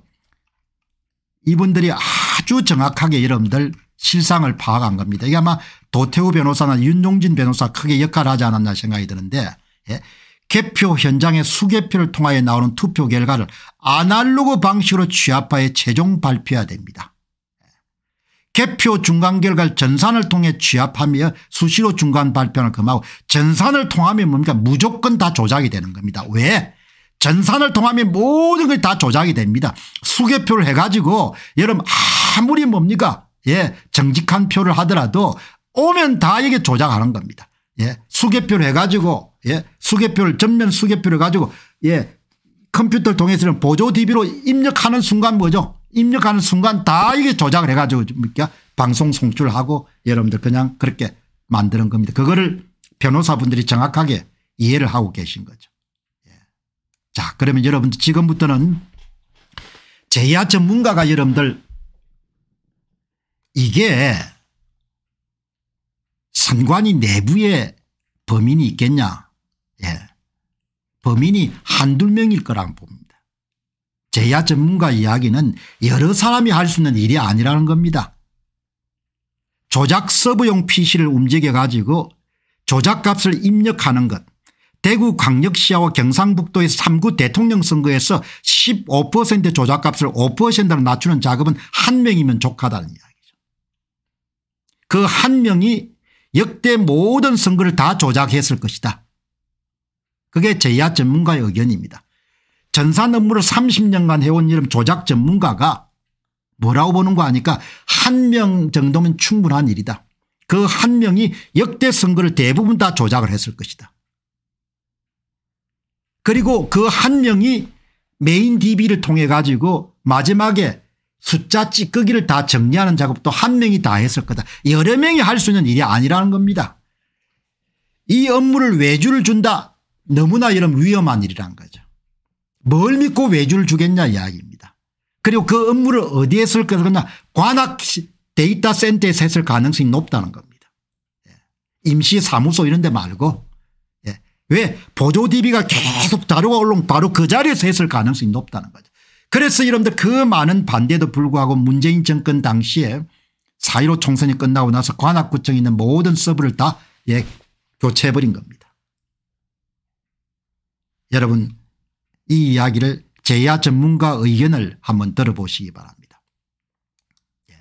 이분들이 아주 정확하게 여러분들 실상을 파악한 겁니다. 이게 아마 도태우 변호사나 윤종진 변호사 크게 역할을 하지 않았나 생각이 드는데 예. 개표 현장의 수개표를 통하여 나오는 투표 결과를 아날로그 방식으로 취합하여 최종 발표해야 됩니다. 개표 중간 결과를 전산을 통해 취합하며 수시로 중간 발표를 금하고 전산을 통하면 뭡니까 무조건 다 조작이 되는 겁니다. 왜? 전산을 통하면 모든 것이 다 조작이 됩니다. 수개표를 해가지고 여러분 아무리 뭡니까 예 정직한 표를 하더라도 오면 다 이게 조작하는 겁니다. 예. 수개표를 해가지고 예. 수개표를 전면 수개표를 가지고 예. 컴퓨터를 통해서는 보조 DB로 입력하는 순간 뭐죠 입력하는 순간 다 이게 조작을 해가지고 그러니까 방송 송출하고 여러분들 그냥 그렇게 만드는 겁니다. 그거를 변호사분들이 정확하게 이해를 하고 계신 거죠. 예. 자 그러면 여러분들 지금부터는 제야 전문가가 여러분들 이게 선관위 내부에 범인이 있겠냐 예. 범인이 한둘 명일 거라고 봅니다. 제야 전문가 이야기는 여러 사람이 할 수 있는 일이 아니라는 겁니다. 조작 서버용 PC를 움직여 가지고 조작값을 입력하는 것 대구 광역시와 경상북도의 3구 대통령 선거에서 15% 조작값을 5%로 낮추는 작업은 한 명이면 족하다는 이야기죠. 그 한 명이 역대 모든 선거를 다 조작했을 것이다. 그게 제야 전문가의 의견입니다. 전산 업무를 30년간 해온 이름 조작 전문가가 뭐라고 보는 거 아니까 한 명 정도면 충분한 일이다. 그 한 명이 역대 선거를 대부분 다 조작을 했을 것이다. 그리고 그 한 명이 메인 DB를 통해 가지고 마지막에 숫자 찌꺼기를 다 정리하는 작업도 한 명이 다 했을 거다. 여러 명이 할 수 있는 일이 아니라는 겁니다. 이 업무를 외주를 준다. 너무나 여러 위험한 일이란 거죠. 뭘 믿고 외주를 주겠냐 이야기입니다. 그리고 그 업무를 어디에 했을 거냐 관악 데이터 센터에서 했을 가능성이 높다는 겁니다. 예. 임시사무소 이런 데 말고 예. 왜 보조DB가 계속 다루고 올라 바로 그 자리에서 했을 가능성이 높다는 거죠. 그래서 여러분들 그 많은 반대에도 불구하고 문재인 정권 당시에 4.15 총선이 끝나고 나서 관악구청에 있는 모든 서버를 다 예, 교체해버린 겁니다. 여러분 이 이야기를 제야 전문가 의견을 한번 들어보시기 바랍니다. 예.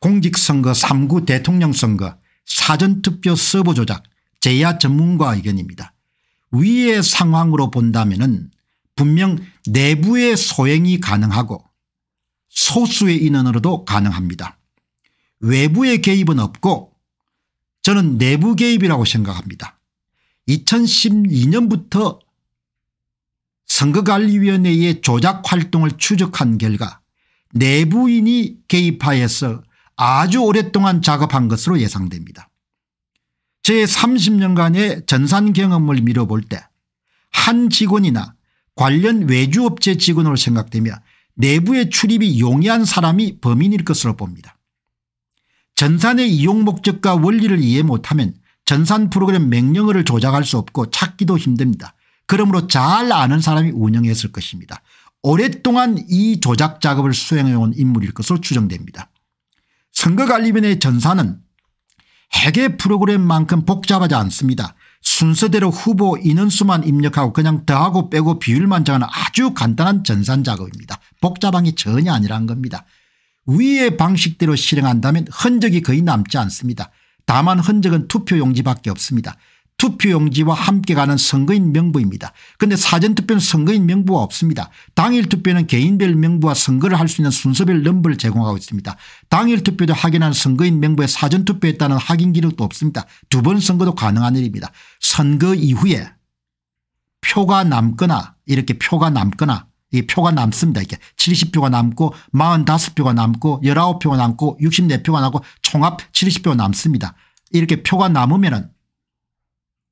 공직선거 3구 대통령 선거 사전투표 서버 조작 제야 전문가 의견입니다. 위의 상황으로 본다면 은 분명 내부의 소행이 가능하고 소수의 인원으로도 가능합니다. 외부의 개입은 없고 저는 내부 개입이라고 생각합니다. 2012년부터 선거관리위원회의 조작활동을 추적한 결과 내부인이 개입하여서 아주 오랫동안 작업한 것으로 예상됩니다. 제 30년간의 전산 경험을 미뤄볼 때 한 직원이나 관련 외주업체 직원으로 생각되며 내부의 출입이 용이한 사람이 범인일 것으로 봅니다. 전산의 이용 목적과 원리를 이해 못하면 전산 프로그램 명령어를 조작할 수 없고 찾기도 힘듭니다. 그러므로 잘 아는 사람이 운영했을 것입니다. 오랫동안 이 조작 작업을 수행해온 인물일 것으로 추정됩니다. 선거관리위원회 전산은 핵의 프로그램만큼 복잡하지 않습니다. 순서대로 후보 인원수만 입력하고 그냥 더하고 빼고 비율만 정하는 아주 간단한 전산작업입니다. 복잡한 게 전혀 아니라는 겁니다. 위의 방식대로 실행한다면 흔적이 거의 남지 않습니다. 다만 흔적은 투표용지밖에 없습니다. 투표용지와 함께 가는 선거인 명부입니다. 그런데 사전투표는 선거인 명부가 없습니다. 당일투표는 개인별 명부와 선거를 할 수 있는 순서별 넘버를 제공하고 있습니다. 당일투표도 확인한 선거인 명부에 사전투표했다는 확인 기록도 없습니다. 두 번 선거도 가능한 일입니다. 선거 이후에 표가 남거나 이렇게 표가 남거나 이 표가 남습니다. 이렇게 70표가 남고 45표가 남고 19표가 남고 64표가 남고 총합 70표가 남습니다. 이렇게 표가 남으면 은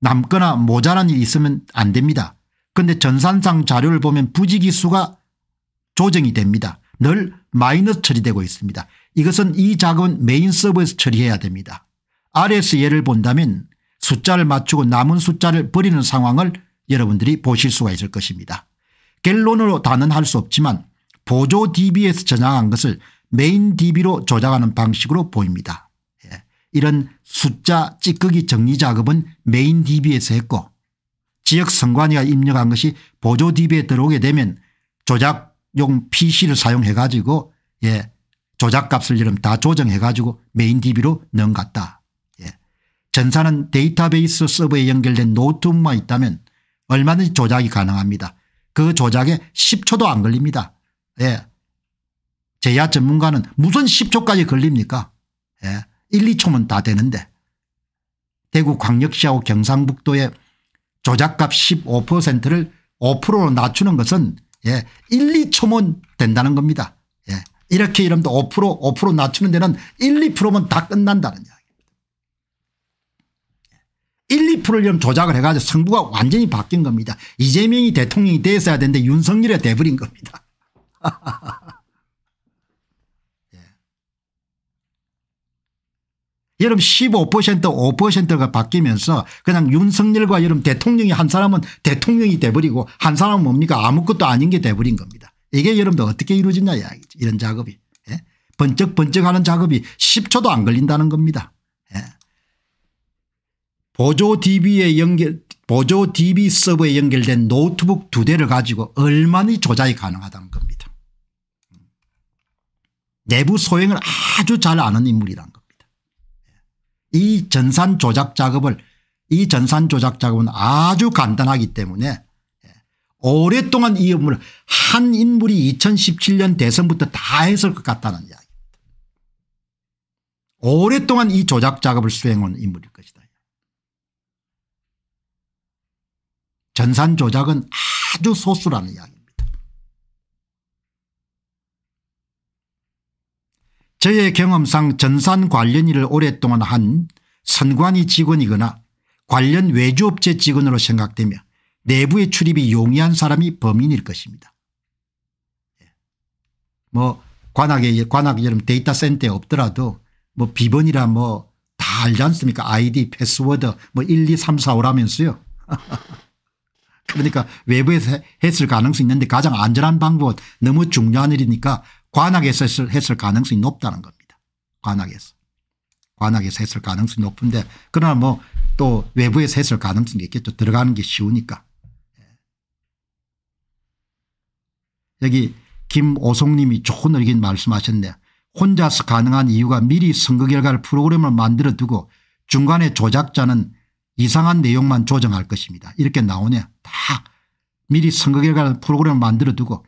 남거나 모자란 일이 있으면 안 됩니다. 그런데 전산상 자료를 보면 부지기수가 조정이 됩니다. 늘 마이너스 처리되고 있습니다. 이것은 이 작은 메인 서버에서 처리해야 됩니다. RS 에 예를 본다면 숫자를 맞추고 남은 숫자를 버리는 상황을 여러분들이 보실 수가 있을 것입니다. 결론으로 단언할 수 없지만 보조 DB에서 저장한 것을 메인 DB로 저장하는 방식으로 보입니다. 이런 숫자 찌꺼기 정리 작업은 메인 DB에서 했고 지역 선관위가 입력한 것이 보조 DB에 들어오게 되면 조작용 PC를 사용해 가지고 예 조작값을 이름 다 조정해 가지고 메인 DB로 넣은 것 같다. 예. 전사는 데이터베이스 서버에 연결된 노트북만 있다면 얼마든지 조작이 가능합니다. 그 조작에 10초도 안 걸립니다. 예. 제야 전문가는 무슨 10초까지 걸립니까? 예. 1, 2초면 다 되는데 대구 광역시하고 경상북도의 조작값 15%를 5%로 낮추는 것은 예, 1, 2초면 된다는 겁니다. 예. 이렇게 이러면 5% 5% 낮추는 데는 1, 2%면 다 끝난다는 이야기입니다. 1, 2%를 좀 조작을 해가지고 승부가 완전히 바뀐 겁니다. 이재명이 대통령이 됐어야 되는데 윤석열이 돼버린 겁니다. (laughs) 여러분 15% 5%가 바뀌면서 그냥 윤석열과 여러분 대통령이 한 사람은 대통령이 돼버리고 한 사람은 뭡니까 아무것도 아닌 게 돼버린 겁니다. 이게 여러분들 어떻게 이루어지냐 이야기죠. 이런 작업이. 예? 번쩍번쩍하는 작업이 10초도 안 걸린다는 겁니다. 예. 보조 DB에 연결 보조 DB 서버에 연결된 노트북 두 대를 가지고 얼마나 조작이 가능하다는 겁니다. 내부 소행을 아주 잘 아는 인물이란 이 전산 조작 작업을 이 전산 조작 작업은 아주 간단하기 때문에 예, 오랫동안 이 업무를 한 인물이 2017년 대선부터 다 했을 것 같다는 이야기입니다. 오랫동안 이 조작 작업을 수행한 인물일 것이다. 전산 조작은 아주 소수라는 이야기. 저의 경험상 전산 관련 일을 오랫동안 한 선관위 직원이거나 관련 외주업체 직원으로 생각되며 내부의 출입이 용이한 사람이 범인일 것입니다. 예. 뭐 관악에 관악 여름 데이터 센터에 없더라도 뭐 비번이라 뭐 다 알지 않습니까 아이디 패스워드 뭐 1 2 3 4 5라면서요. 그러니까 외부에서 했을 가능성이 있는데 가장 안전한 방법 너무 중요한 일이니까 관악에서 했을, 했을 가능성이 높다는 겁니다. 관악에서. 관악에서 했을 가능성이 높은데 그러나 뭐 또 외부에서 했을 가능성이 있겠죠. 들어가는 게 쉬우니까. 예. 여기 김오송님이 좋은 의견 말씀하셨네 혼자서 가능한 이유가 미리 선거 결과를 프로그램을 만들어 두고 중간에 조작자는 이상한 내용만 조정할 것입니다. 이렇게 나오네다 미리 선거 결과를 프로그램을 만들어 두고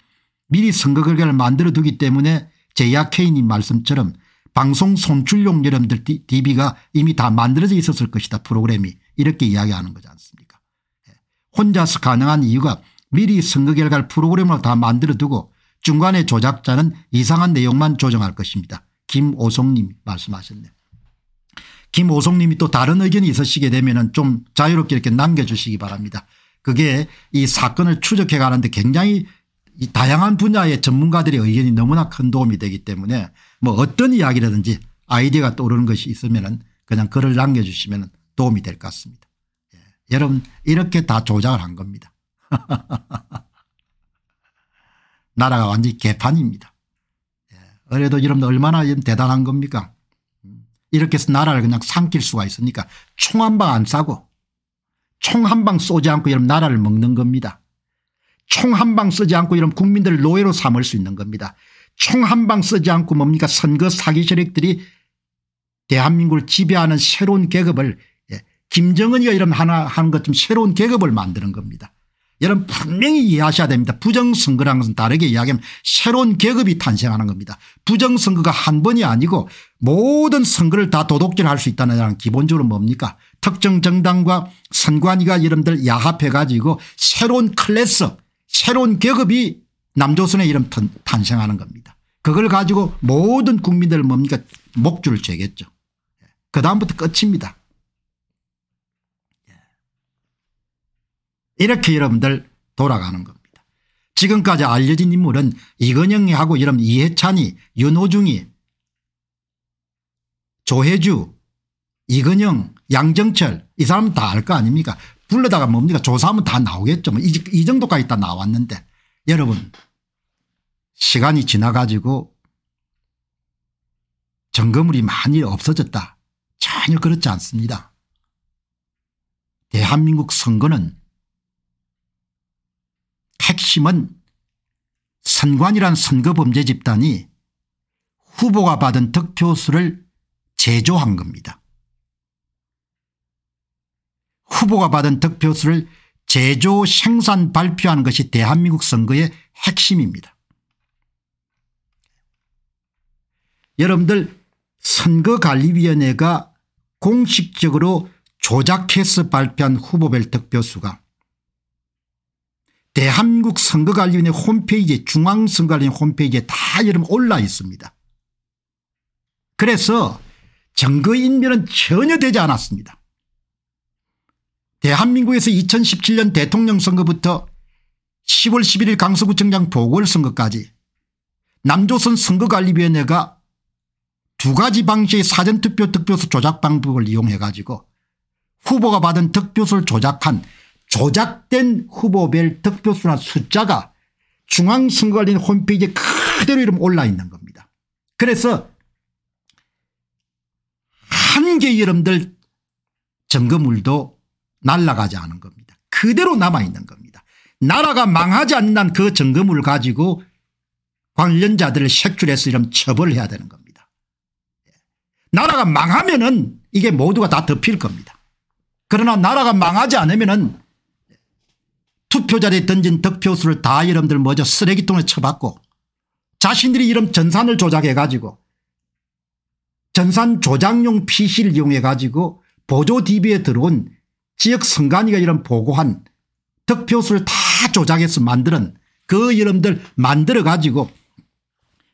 미리 선거 결과를 만들어두기 때문에 제약케인님 말씀처럼 방송 손출용 여러분들 DB가 이미 다 만들어져 있었을 것이다 프로그램이 이렇게 이야기하는 거지 않습니까 예. 혼자서 가능한 이유가 미리 선거 결과를 프로그램으로 다 만들어두고 중간에 조작자는 이상한 내용만 조정할 것입니다. 김오송님 말씀하셨네요. 김오송님이 또 다른 의견이 있으시게 되면 좀 자유롭게 이렇게 남겨주시기 바랍니다. 그게 이 사건을 추적해 가는데 굉장히 이 다양한 분야의 전문가들의 의견이 너무나 큰 도움이 되기 때문에 뭐 어떤 이야기라든지 아이디어가 떠오르는 것이 있으면 그냥 글을 남겨주시면 도움이 될 것 같습니다. 예. 여러분 이렇게 다 조작을 한 겁니다. (laughs) 나라가 완전히 개판입니다. 예. 그래도 여러분 얼마나 대단한 겁니까 이렇게 해서 나라를 그냥 삼킬 수가 있으니까 총 한 방 안 싸고 총 한 방 쏘지 않고 여러분 나라를 먹는 겁니다. 총한방 쓰지 않고 이런 국민들을 노예로 삼을 수 있는 겁니다. 총 한 방 쓰지 않고 뭡니까 선거 사기 세력들이 대한민국을 지배하는 새로운 계급을 예. 김정은이가 이런 하나 하는 것처 새로운 계급을 만드는 겁니다. 여러분 분명히 이해하셔야 됩니다. 부정선거랑은 다르게 이야기하면 새로운 계급이 탄생하는 겁니다. 부정선거가 한 번이 아니고 모든 선거를 다 도둑질할 수 있다는 라 기본적으로 뭡니까 특정 정당과 선관위가 여러분들 야합해 가지고 새로운 클래스 새로운 계급이 남조선의 이름 탄생하는 겁니다. 그걸 가지고 모든 국민들 뭡니까 목줄을 재겠죠. 예. 그 다음부터 끝입니다. 예. 이렇게 여러분들 돌아가는 겁니다. 지금까지 알려진 인물은 이건영하고 이 여러분 이해찬이 윤호중이 조혜주 이건영 양정철 이 사람 다 알 거 아닙니까 불러다가 뭡니까 조사하면 다 나오겠죠. 뭐이 정도까지 다 나왔는데 여러분 시간이 지나가지고 정거물이 많이 없어졌다. 전혀 그렇지 않습니다. 대한민국 선거는 핵심은 선관이란 선거범죄 집단이 후보가 받은 득표수를 제조한 겁니다. 후보가 받은 득표수를 제조 생산 발표한 것이 대한민국 선거의 핵심입니다. 여러분들 선거관리위원회가 공식적으로 조작해서 발표한 후보별 득표수가 대한민국 선거관리위원회 홈페이지에 중앙선거관리위원회 홈페이지에 다 여러분 올라 있습니다. 그래서 정거인멸은 전혀 되지 않았습니다. 대한민국에서 2017년 대통령 선거부터 10월 11일 강서구청장 보궐선거까지 남조선 선거관리위원회가 두 가지 방식의 사전투표 득표수 조작 방법을 이용해 가지고 후보가 받은 득표수를 조작한 조작된 후보별 득표수나 숫자가 중앙선거관리 홈페이지에 그대로 이름 올라 있는 겁니다. 그래서 한개 여러분들 점검물도 날라가지 않은 겁니다. 그대로 남아있는 겁니다. 나라가 망하지 않는 한그 점검을 가지고 관련자들을 색출해서 이런 처벌해야 되는 겁니다. 나라가 망하면 은 이게 모두가 다 덮일 겁니다. 그러나 나라가 망하지 않으면 은 투표자리에 던진 득표수를 다 여러분들 먼저 쓰레기통에 쳐받고 자신들이 이런 전산을 조작해 가지고 전산 조작용 PC를 이용해 가지고 보조 DB에 들어온 지역 선관위가 이런 보고한 득표수를 다 조작해서 만드는 그 여러분들 만들어 가지고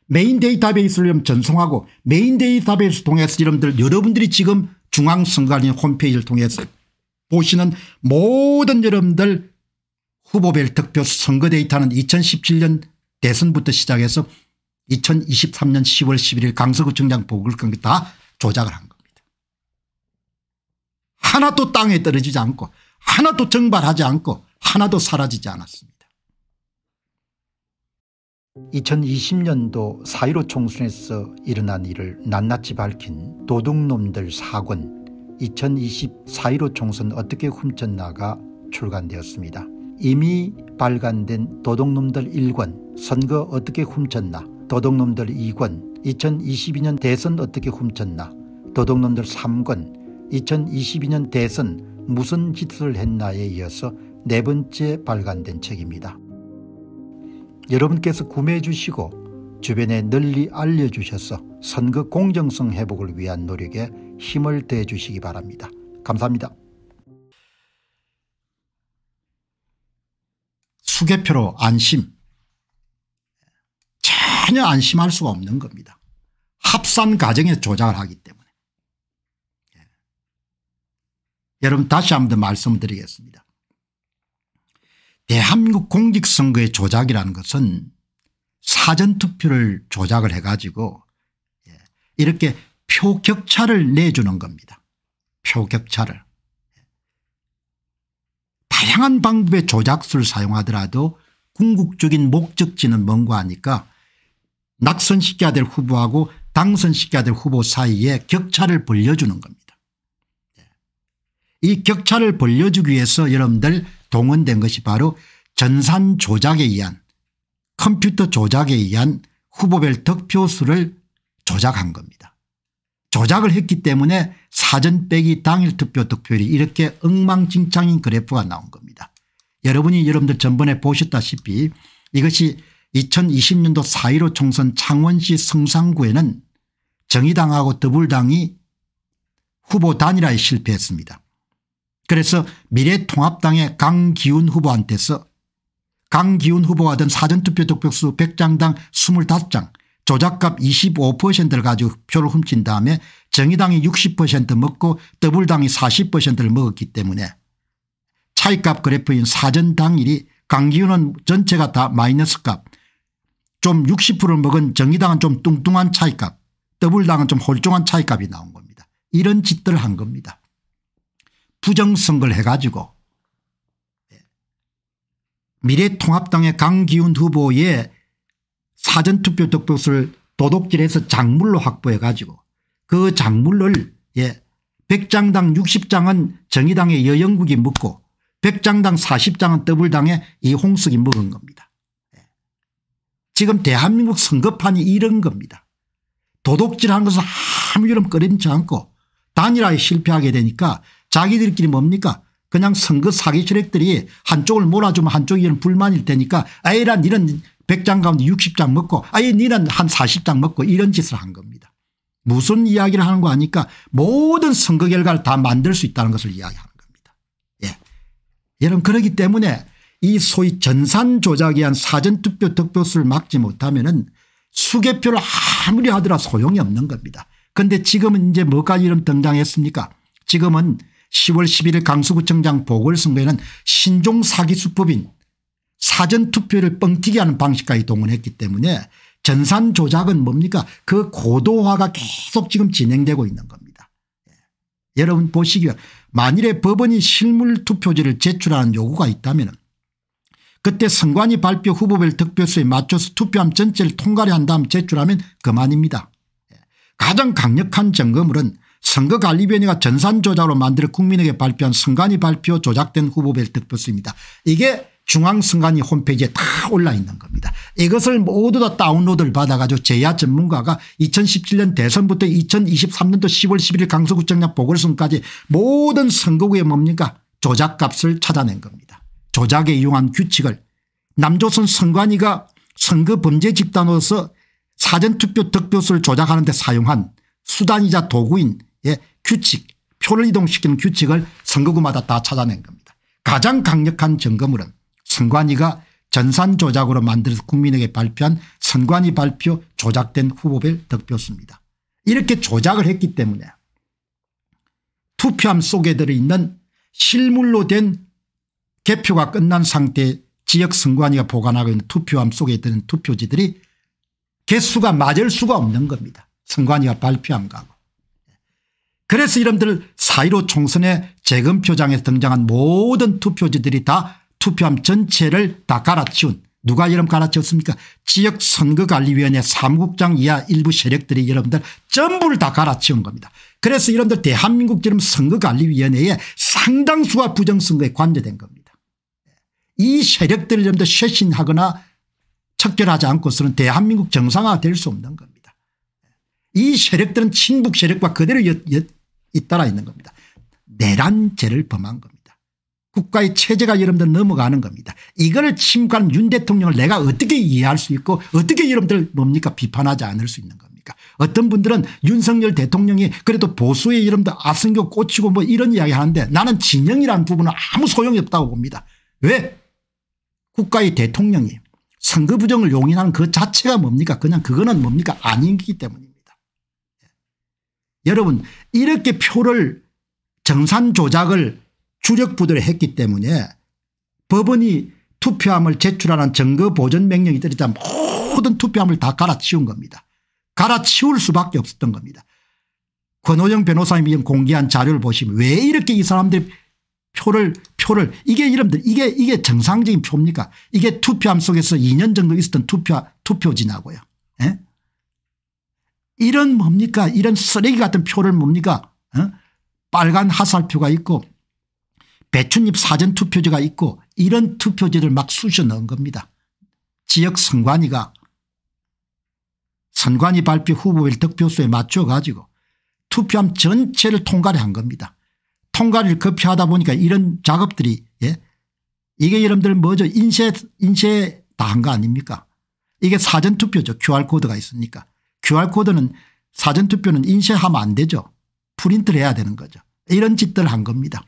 메인 데이터베이스를 전송하고 메인 데이터베이스 통해서 여러분들 여러분들이 지금 중앙선관위 홈페이지를 통해서 보시는 모든 여러분들 후보별 득표수 선거 데이터는 2017년 대선부터 시작해서 2023년 10월 11일 강서구청장 보궐 건다 조작을 합니다. 하나도 땅에 떨어지지 않고 하나도 증발하지 않고 하나도 사라지지 않았습니다. 2020년도 4.15 총선에서 일어난 일을 낱낱이 밝힌 도둑놈들 4권 2020 4.15 총선 어떻게 훔쳤나가 출간되었습니다. 이미 발간된 도둑놈들 1권 선거 어떻게 훔쳤나 도둑놈들 2권 2022년 대선 어떻게 훔쳤나 도둑놈들 3권 2022년 대선 무슨 짓을 했나에 이어서 네 번째 발간된 책입니다. 여러분께서 구매해 주시고 주변에 널리 알려주셔서 선거 공정성 회복을 위한 노력에 힘을 대 주시기 바랍니다. 감사합니다. 수개표로 안심. 전혀 안심할 수가 없는 겁니다. 합산 과정에서 조작을 하기 때문에. 여러분 다시 한 번 더 말씀드리겠습니다. 대한민국 공직선거의 조작이라는 것은 사전투표를 조작을 해가지고 예, 이렇게 표 격차를 내주는 겁니다. 표 격차를. 다양한 방법의 조작수를 사용하더라도 궁극적인 목적지는 뭔가 하니까 낙선시켜야 될 후보하고 당선시켜야 될 후보 사이에 격차를 벌려주는 겁니다. 이 격차를 벌려주기 위해서 여러분들 동원된 것이 바로 전산 조작에 의한 컴퓨터 조작에 의한 후보별 득표수를 조작한 겁니다. 조작을 했기 때문에 사전 빼기 당일 투표 득표율이 이렇게 엉망진창인 그래프가 나온 겁니다. 여러분이 여러분들 전번에 보셨다시피 이것이 2020년도 4.15 총선 창원시 성산구에는 정의당하고 더불당이 후보 단일화에 실패했습니다. 그래서 미래통합당의 강기훈 후보한테서 강기훈 후보가 된 사전투표 득표수 100장당 25장 조작값 25%를 가지고 표를 훔친 다음에 정의당이 60% 먹고 더블당이 40%를 먹었기 때문에 차이값 그래프인 사전 당일이 강기훈은 전체가 다 마이너스 값좀 60%를 먹은 정의당은 좀 뚱뚱한 차이값 더블당은 좀 홀쭉한 차이값이 나온 겁니다. 이런 짓들 한 겁니다. 부정선거를 해가지고 예, 미래통합당의 강기훈 후보의 사전투표 득표수를 도둑질해서 작물로 확보해 가지고 그 작물을 예 100장당 60장은 정의당의 여영국이 묻고 100장당 40장은 더블당의 이홍석이묻은 겁니다. 예. 지금 대한민국 선거판이 이런 겁니다. 도둑질하는 것은 아무 이름 꺼림치 않고 단일화에 실패하게 되니까 자기들끼리 뭡니까 그냥 선거 사기 세력들이 한쪽을 몰아주면 한쪽이 불만일 테니까 아이란 이런 100장 가운데 60장 먹고 아이 니는 한 40장 먹고 이런 짓을 한 겁니다. 무슨 이야기를 하는 거 아니까 모든 선거 결과를 다 만들 수 있다는 것을 이야기하는 겁니다. 예. 여러분 그러기 때문에 이 소위 전산 조작에 의한 사전투표 득표수를 막지 못하면 은 수개표를 아무리 하더라 도 소용이 없는 겁니다. 그런데 지금은 이제 뭐까지 이름 등장했습니까 지금은 10월 11일 강서구청장 보궐선거에는 신종 사기수법인 사전투표를 뻥튀기 하는 방식까지 동원했기 때문에 전산 조작은 뭡니까 그 고도화가 계속 지금 진행되고 있는 겁니다. 예. 여러분 보시기에 만일에 법원이 실물투표지를 제출하는 요구가 있다면 그때 선관위 발표 후보별 득표수에 맞춰서 투표함 전체를 통과를 한 다음 제출하면 그만입니다. 예. 가장 강력한 점검을은 선거관리위원회가 전산조작으로 만들어 국민에게 발표한 선관위 발표 조작된 후보 벨트 버스입니다. 이게 중앙선관위 홈페이지에 다 올라 있는 겁니다. 이것을 모두 다 다운로드를 받아가지고 제야 전문가가 2017년 대선부터 2023년도 10월 11일 강서구청장 보궐선까지 모든 선거구에 뭡니까 조작값을 찾아낸 겁니다. 조작에 이용한 규칙을 남조선 선관위가 선거 범죄 집단으로서 사전투표 득표수를 조작하는 데 사용한 수단이자 도구인 예, 규칙 표를 이동시키는 규칙을 선거구마다 다 찾아낸 겁니다. 가장 강력한 점검으론 선관위가 전산 조작으로 만들어서 국민에게 발표한 선관위 발표 조작된 후보별 득표수입니다. 이렇게 조작을 했기 때문에 투표함 속에 들어있는 실물로 된 개표가 끝난 상태 지역 선관위가 보관하고 있는 투표함 속에 들는 투표지들이 개수가 맞을 수가 없는 겁니다. 선관위가 발표한 거하고. 그래서 이름들 사1로 총선에 재검표장에서 등장한 모든 투표지들이 다 투표함 전체를 다 갈아치운 누가 이름 갈아치웠습니까 지역선거관리위원회 사무국장 이하 일부 세력들이 여러분들 전부를 다 갈아치운 겁니다. 그래서 여러분들 대한민국 지금 선거관리위원회에 상당수가 부정선거에 관여된 겁니다. 이 세력들을 여러분들 쇄신하거나 척결하지 않고서는 대한민국 정상화될 수 없는 겁니다. 이 세력들은 친북 세력과 그대로 잇따라 있는 겁니다. 내란죄를 범한 겁니다. 국가의 체제가 여러분들 넘어가는 겁니다. 이걸 침묵하는 윤 대통령을 내가 어떻게 이해할 수 있고 어떻게 여러분들 뭡니까 비판하지 않을 수 있는 겁니까 어떤 분들은 윤석열 대통령이 그래도 보수의 이름도 아승교 꽂히고 뭐 이런 이야기 하는데 나는 진영이라는 부분은 아무 소용이 없다고 봅니다. 왜 국가의 대통령이 선거 부정을 용인하는 그 자체가 뭡니까 그냥 그거는 뭡니까 아니기 때문입니다. 여러분 이렇게 표를 정산 조작을 주력부들이 했기 때문에 법원이 투표함을 제출하는 증거 보전 명령이 떨어지자 모든 투표함을 다 갈아치운 겁니다. 갈아치울 수밖에 없었던 겁니다. 권오영 변호사님이 공개한 자료를 보시면 왜 이렇게 이 사람들이 표를 표를 이게 여러분들 이게 이게 정상적인 표입니까 이게 투표함 속에서 2년 정도 있었던 투표 투표지나고요. 에? 예? 이런 뭡니까 이런 쓰레기 같은 표를 뭡니까 어? 빨간 하살표가 있고 배춧잎 사전투표지가 있고 이런 투표지를 막 쑤셔 넣은 겁니다. 지역 선관위가 선관위 발표 후보별 득표수에 맞춰 가지고 투표함 전체를 통과를 한 겁니다. 통과를 급히하다 보니까 이런 작업들이 예? 이게 여러분들 뭐죠 인쇄 인쇄 다 한 거 아닙니까 이게 사전투표죠 QR코드가 있으니까 QR코드는 사전투표는 인쇄하면 안 되죠. 프린트를 해야 되는 거죠. 이런 짓들 을한 겁니다.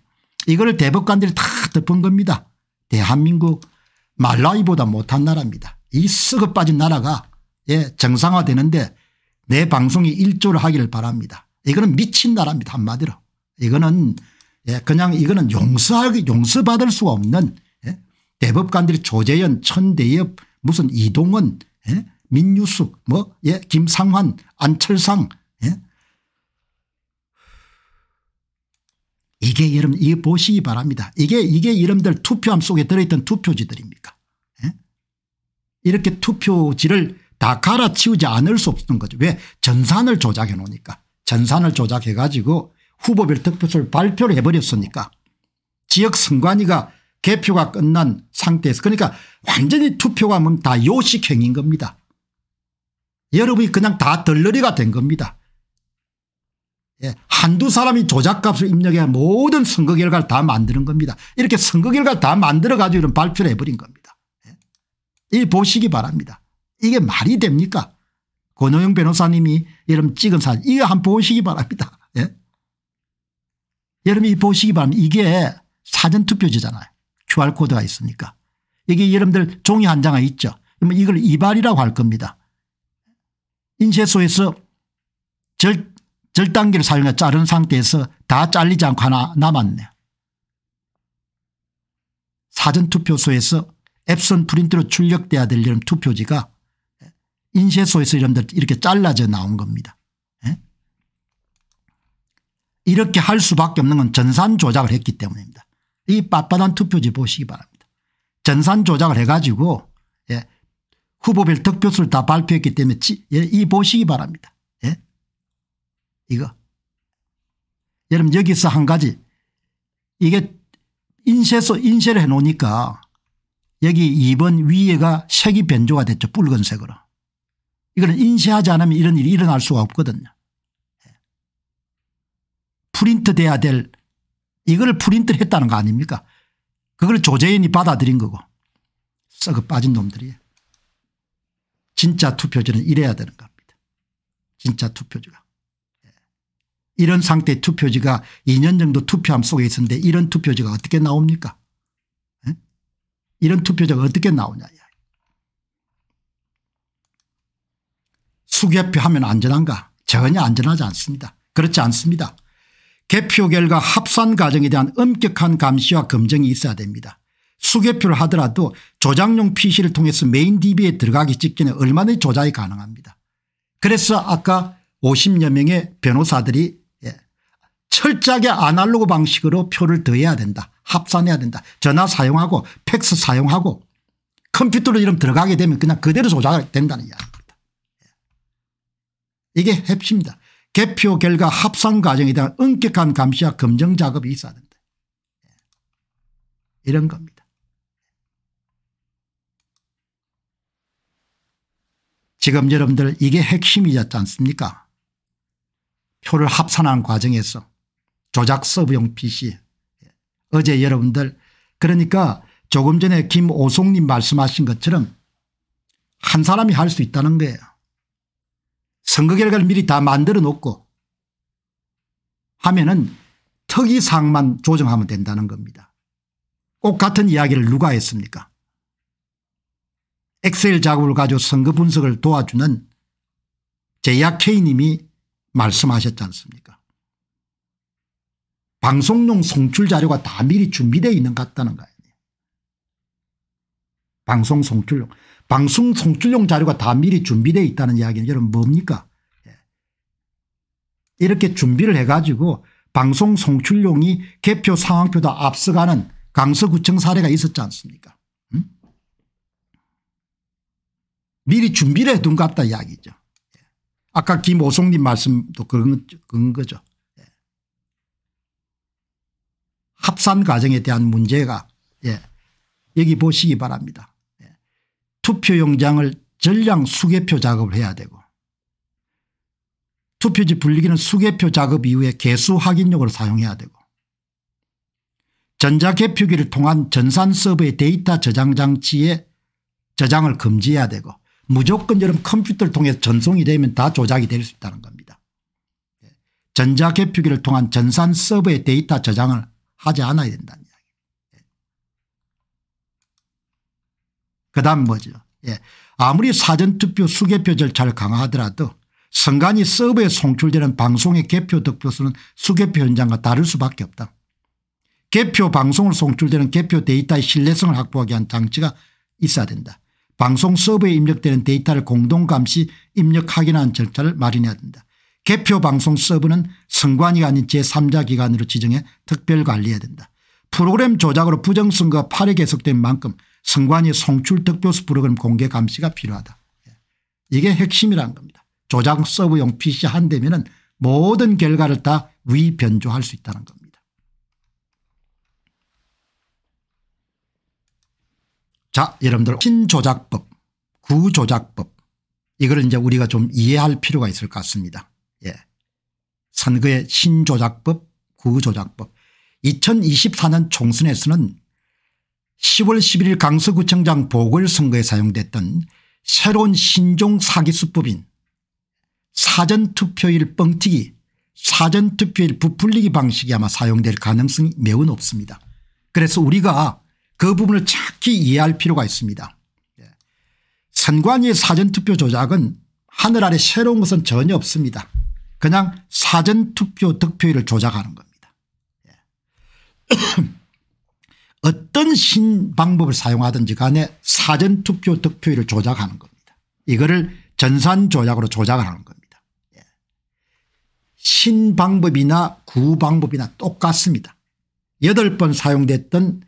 이걸 대법관들이 다 덮은 겁니다. 대한민국 말라위보다 못한 나라입니다. 이 썩어 빠진 나라가 예 정상화되는데 내 방송이 일조를 하기를 바랍니다. 이거는 미친 나라입니다 한마디로. 이거는 예 그냥 이거는 용서하기 용서받을 수가 없는 예 대법관들이 조재현 천대엽 무슨 이동은 예 민유숙 뭐예 김상환 안철상 예 이게 여러분 이 보시기 바랍니다. 이게 이게 여러분들 투표함 속에 들어있던 투표지들입니까 예? 이렇게 투표지를 다 갈아치우지 않을 수 없는 거죠. 왜 전산을 조작해 놓으니까 전산을 조작해 가지고 후보별 득표수를 발표를 해버렸으니까 지역 선관위가 개표가 끝난 상태에서 그러니까 완전히 투표가 다 요식행인 겁니다. 여러분이 그냥 다 덜러리가 된 겁니다. 예, 한두 사람이 조작값을 입력해 모든 선거 결과를 다 만드는 겁니다. 이렇게 선거 결과를 다 만들어 가지고 이런 발표를 해버린 겁니다. 예. 이 보시기 바랍니다. 이게 말이 됩니까? 권호영 변호사님이 여러분 찍은 사진 이거 한번 보시기 바랍니다. 예? 여러분이 보시기 바랍니다. 이게 사전투표지잖아요. QR코드가 있으니까. 이게 여러분들 종이 한 장이 있죠. 그러면 이걸 이발이라고 할 겁니다. 인쇄소에서 절, 절단기를 사용해 자른 상태에서 다 잘리지 않고 하나 남았네. 사전투표소에서 앱선 프린트로 출력돼야 될 이런 투표지가 인쇄소에서 이런들 이렇게 잘라져 나온 겁니다. 예? 이렇게 할 수밖에 없는 건 전산 조작을 했기 때문입니다. 이 빳빳한 투표지 보시기 바랍니다. 전산 조작을 해가지고 예, 후보별 득표수를 다 발표했기 때문에 예, 이 보시기 바랍니다. 예? 이거. 여러분 여기서 한 가지 이게 인쇄소 인쇄를 해놓으니까 여기 2번 위에가 색이 변조가 됐죠. 붉은색으로. 이거는 인쇄하지 않으면 이런 일이 일어날 수가 없거든요. 예. 프린트 돼야 될 이걸 프린트를 했다는 거 아닙니까 그걸 조재인이 받아들인 거고 썩어 빠진 놈들이 진짜 투표지는 이래야 되는 겁니다. 진짜 투표지가. 예. 이런 상태의 투표지가 2년 정도 투표함 속에 있었는데 이런 투표지가 어떻게 나옵니까? 에? 예? 이런 투표지가 어떻게 나오냐. 수개표 하면 안전한가 전혀 안전하지 않습니다. 그렇지 않습니다. 개표 결과 합산 과정에 대한 엄격한 감시와 검증이 있어야 됩니다. 수개표를 하더라도 조작용 PC를 통해서 메인 DB에 들어가기 직전에 얼마든지 조작이 가능합니다. 그래서 아까 50여 명의 변호사들이 예, 철저하게 아날로그 방식으로 표를 더해야 된다. 합산해야 된다. 전화 사용하고 팩스 사용하고 컴퓨터로 이름 들어가게 되면 그냥 그대로 조작이 된다는 이야기입니다. 예. 이게 핵심입니다. 개표 결과 합산 과정에 대한 엄격한 감시와 검증 작업이 있어야 된다. 예. 이런 겁니다. 지금 여러분들 이게 핵심이었지 않습니까 표를 합산한 과정에서 조작 서브용 PC 어제 여러분들 그러니까 조금 전에 김오송님 말씀하신 것처럼 한 사람이 할 수 있다는 거예요. 선거 결과를 미리 다 만들어 놓고 하면 은 특이사항만 조정하면 된다는 겁니다. 꼭 같은 이야기를 누가 했습니까 엑셀 작업을 가지고 선거 분석을 도와주는 제약K 님이 말씀하셨지 않습니까 방송용 송출 자료가 다 미리 준비되어 있는 것 같다는 거예요. 방송 송출용. 방송 송출용 자료가 다 미리 준비되어 있다는 이야기는 여러분 뭡니까 예. 이렇게 준비를 해가지고 방송 송출용이 개표 상황표다 앞서가는 강서구청 사례가 있었지 않습니까 미리 준비를 해둔 같다 이야기죠. 예. 아까 김오송님 말씀도 그런, 그런 거죠. 예. 합산 과정에 대한 문제가 예. 여기 보시기 바랍니다. 예. 투표용장을 전량 수개표 작업을 해야 되고 투표지 분리기는 수개표 작업 이후에 개수 확인용으로 사용해야 되고 전자개표기를 통한 전산 서버의 데이터 저장 장치에 저장을 금지해야 되고 무조건 여러 컴퓨터를 통해서 전송이 되면 다 조작이 될 수 있다는 겁니다. 예. 전자개표기를 통한 전산 서버에 데이터 저장을 하지 않아야 된다는 이야기. 예. 그 다음 뭐죠. 예. 아무리 사전투표 수개표 절차를 강화하더라도 선관위 서버에 송출되는 방송의 개표 득표수는 수개표 현장과 다를 수밖에 없다. 개표 방송을 송출되는 개표 데이터의 신뢰성을 확보하기 위한 장치가 있어야 된다. 방송 서버에 입력되는 데이터를 공동감시 입력 확인하는 절차를 마련해야 된다. 개표 방송 서버는 선관위가 아닌 제3자 기관으로 지정해 특별 관리해야 된다. 프로그램 조작으로 부정선거가 8회 계속된 만큼 선관위 송출 특별수 프로그램 공개 감시가 필요하다. 예. 이게 핵심이란 겁니다. 조작 서버용 PC 한 대면은 모든 결과를 다 위변조할 수 있다는 겁니다. 자 여러분들 신조작법 구조작법 이걸 이제 우리가 좀 이해할 필요가 있을 것 같습니다. 예. 선거의 신조작법 구조작법 2024년 총선에서는 10월 11일 강서구청장 보궐선거에 사용됐던 새로운 신종 사기수법인 사전투표일 뻥튀기 사전투표일 부풀리기 방식이 아마 사용될 가능성이 매우 높습니다. 그래서 우리가 그 부분을 착히 이해할 필요가 있습니다. 예. 선관위의 사전투표 조작은 하늘 아래 새로운 것은 전혀 없습니다. 그냥 사전투표 득표율을 조작하는 겁니다. 예. (coughs) 어떤 신방법을 사용하든지 간에 사전투표 득표율을 조작하는 겁니다. 이거를 전산조작으로 조작을 하는 겁니다. 예. 신방법이나 구방법이나 똑같습니다. 8번 사용됐던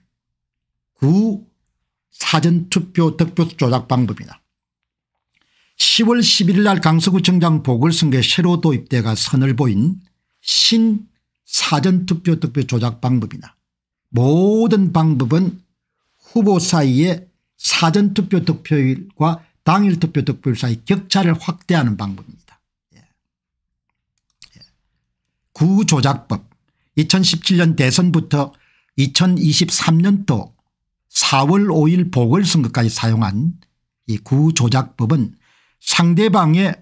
두 그 사전투표 득표수 조작 방법이다. 10월 11일 날 강서구청장 보궐선거에 새로 도입돼가 선을 보인 신 사전투표 득표 조작 방법이나 모든 방법은 후보 사이에 사전투표 득표율과 당일 투표 득표율 사이 격차를 확대하는 방법입니다. 예. 예. 구조작법 2017년 대선부터 2023년도 4월 5일 보궐선거까지 사용한 이 구조작법은 상대방의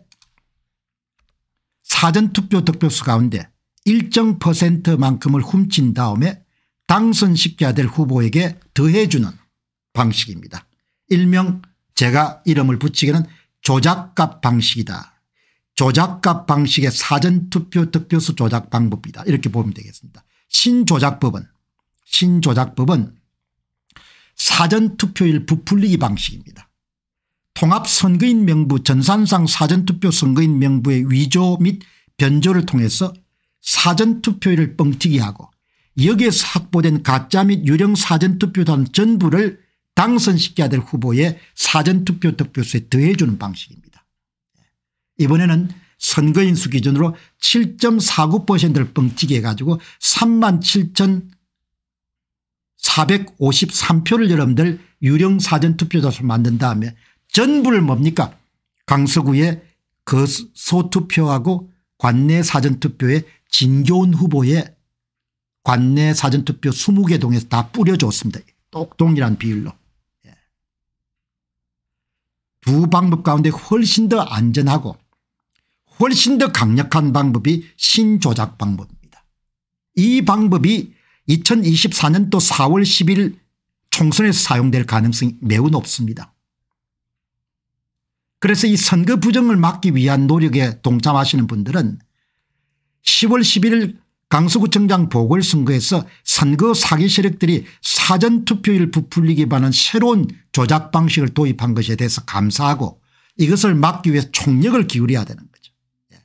사전투표 득표수 가운데 일정 퍼센트만큼을 훔친 다음에 당선시켜야 될 후보에게 더해주는 방식입니다. 일명 제가 이름을 붙이기는 조작값 방식이다. 조작값 방식의 사전투표 득표수 조작 방법이다. 이렇게 보면 되겠습니다. 신조작법은 신조작법은 사전투표일 부풀리기 방식입니다. 통합선거인 명부 전산상 사전투표 선거인 명부의 위조 및 변조를 통해서 사전투표일을 뻥튀기하고 여기에서 확보된 가짜 및 유령 사전투표단 전부를 당선시켜야 될 후보의 사전투표 득표수에 더해주는 방식입니다. 이번에는 선거인수 기준으로 7.49%를 뻥튀기해 가지고 3 7 0 453표를 여러분들 유령 사전투표자수 만든 다음에 전부를 뭡니까 강서구의 그 소투표하고 관내 사전투표의 진교훈 후보의 관내 사전투표 20개 동에서 다 뿌려줬습니다. 똑똑이란 비율로. 예. 두 방법 가운데 훨씬 더 안전하고 훨씬 더 강력한 방법이 신조작 방법입니다. 이 방법이 2024년도 4월 10일 총선에서 사용될 가능성이 매우 높습니다. 그래서 이 선거 부정을 막기 위한 노력에 동참하시는 분들은 10월 11일 강서구청장 보궐선거에서 선거 사기 세력들이 사전투표율 부풀리기 반한 새로운 조작 방식을 도입한 것에 대해서 감사하고 이것을 막기 위해 총력을 기울여야 되는 거죠. 예.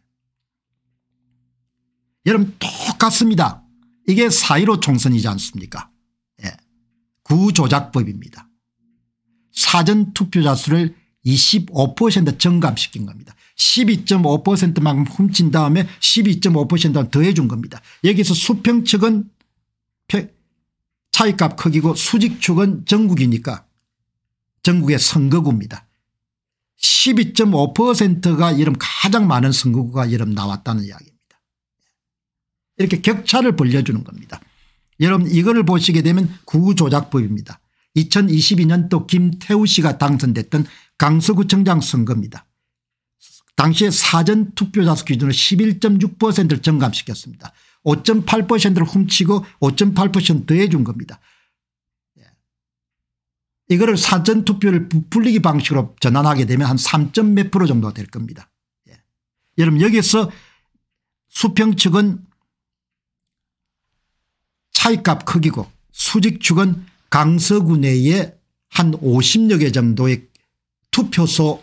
여러분 똑같습니다. 이게 4 1로 총선이지 않습니까 예. 구조작법입니다. 사전투표자 수를 25% 증감시킨 겁니다. 12.5%만큼 훔친 다음에 12.5%만 더해 준 겁니다. 여기서 수평 측은 차이값 크기고 수직 측은 전국이니까 전국의 선거구입니다. 12.5%가 이름 가장 많은 선거구가 이름 나왔다는 이야기. 이렇게 격차를 벌려주는 겁니다. 여러분 이거를 보시게 되면 구조작법입니다. 2022년도 김태우 씨가 당선됐던 강서구청장 선거입니다. 당시에 사전투표자 수 기준으로 11.6%를 증감시켰습니다. 5.8%를 훔치고 5.8% 더해준 겁니다. 예. 이거를 사전투표를 부풀리기 방식으로 전환하게 되면 한3몇 프로 정도 될 겁니다. 예. 여러분 여기서 수평 측은 차이값 크기고 수직 축은 강서구 내에 한 50여 개 정도의 투표소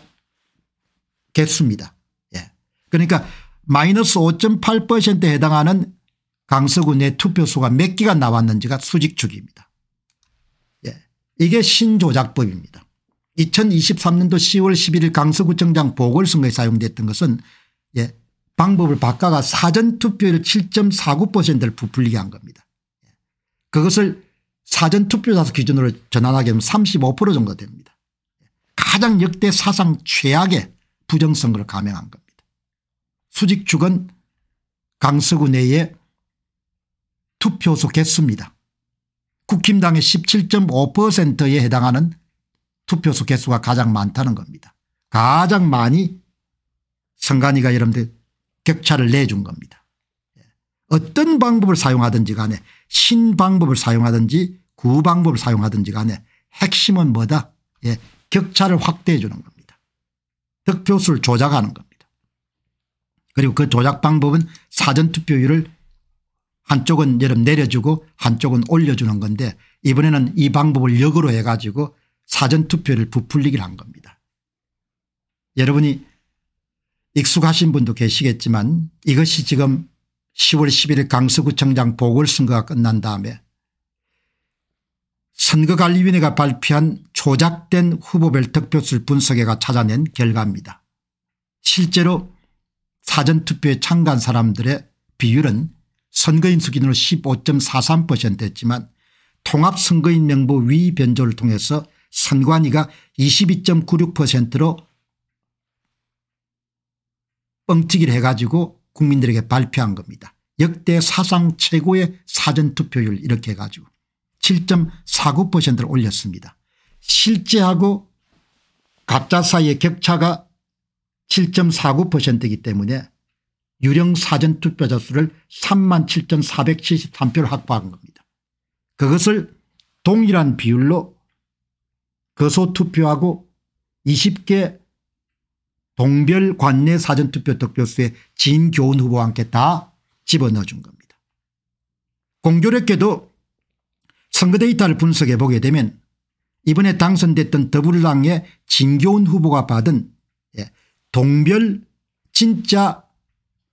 개수입니다. 예. 그러니까 마이너스 5.8%에 해당하는 강서구 내 투표소가 몇 개가 나왔는지가 수직축입니다. 예. 이게 신조작법입니다. 2023년도 10월 11일 강서구청장 보궐선거에 사용됐던 것은 예. 방법을 바꿔가 사전투표율 7.49%를 부풀리게 한 겁니다. 그것을 사전투표자수 기준으로 전환하게 되면 35% 정도 됩니다. 가장 역대 사상 최악의 부정선거를 감행한 겁니다. 수직축은 강서구 내에 투표소 개수입니다. 국힘당의 17.5%에 해당하는 투표소 개수가 가장 많다는 겁니다. 가장 많이 선관위가 여러분들 격차를 내준 겁니다. 어떤 방법을 사용하든지 간에 신방법을 사용하든지 구방법을 사용하든지 간에 핵심은 뭐다 예, 격차를 확대해 주는 겁니다. 득표수를 조작하는 겁니다. 그리고 그 조작 방법은 사전투표율을 한쪽은 여름 내려주고 한쪽은 올려주는 건데 이번에는 이 방법을 역으로 해가지고 사전투표를 부풀리기를 한 겁니다. 여러분이 익숙하신 분도 계시겠지만 이것이 지금 10월 11일 강서구청장 보궐선거가 끝난 다음에 선거관리위원회가 발표한 조작된 후보별 득표수를 분석해가 찾아낸 결과입니다. 실제로 사전투표에 참가한 사람들의 비율은 선거인수 기준으로 15.43%였지만 통합선거인 명부 위 변조를 통해서 선관위가 22.96%로 뻥튀기를 해가지고 국민들에게 발표한 겁니다. 역대 사상 최고의 사전투표율 이렇게 해가지고 7.49%를 올렸습니다. 실제하고 가짜 사이의 격차가 7.49%이기 때문에 유령 사전투표자 수를 3만 7,473표를 확보한 겁니다. 그것을 동일한 비율로 거소투표하고 20개 동별 관내 사전투표 득표수에 진교훈 후보와 함께 다 집어넣어 준 겁니다. 공교롭게도 선거 데이터를 분석해 보게 되면 이번에 당선됐던 더불어당의 진교훈 후보가 받은 예, 동별 진짜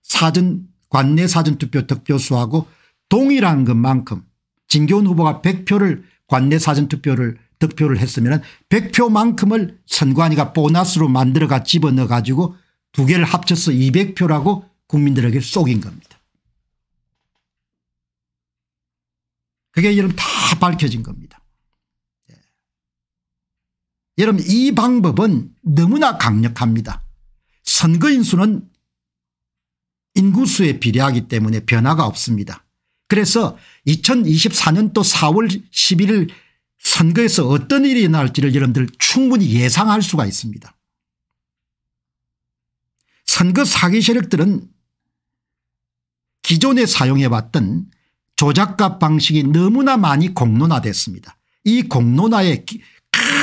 사전 관내 사전투표 득표수하고 동일한 것만큼 진교훈 후보가 100표를 관내 사전투표를 득표를 했으면 100표만큼을 선관위가 보너스로 만들어가 집어넣어 가지고 두 개를 합쳐서 200표라고 국민들에게 속인 겁니다. 그게 여러분 다 밝혀진 겁니다. 예. 여러분 이 방법은 너무나 강력합니다. 선거인 수는 인구수에 비례하기 때문에 변화가 없습니다. 그래서 2024년도 4월 11일 선거에서 어떤 일이 일어날지를 여러분들 충분히 예상할 수가 있습니다. 선거 사기 세력들은 기존에 사용해왔던 조작값 방식이 너무나 많이 공론화됐습니다. 이 공론화에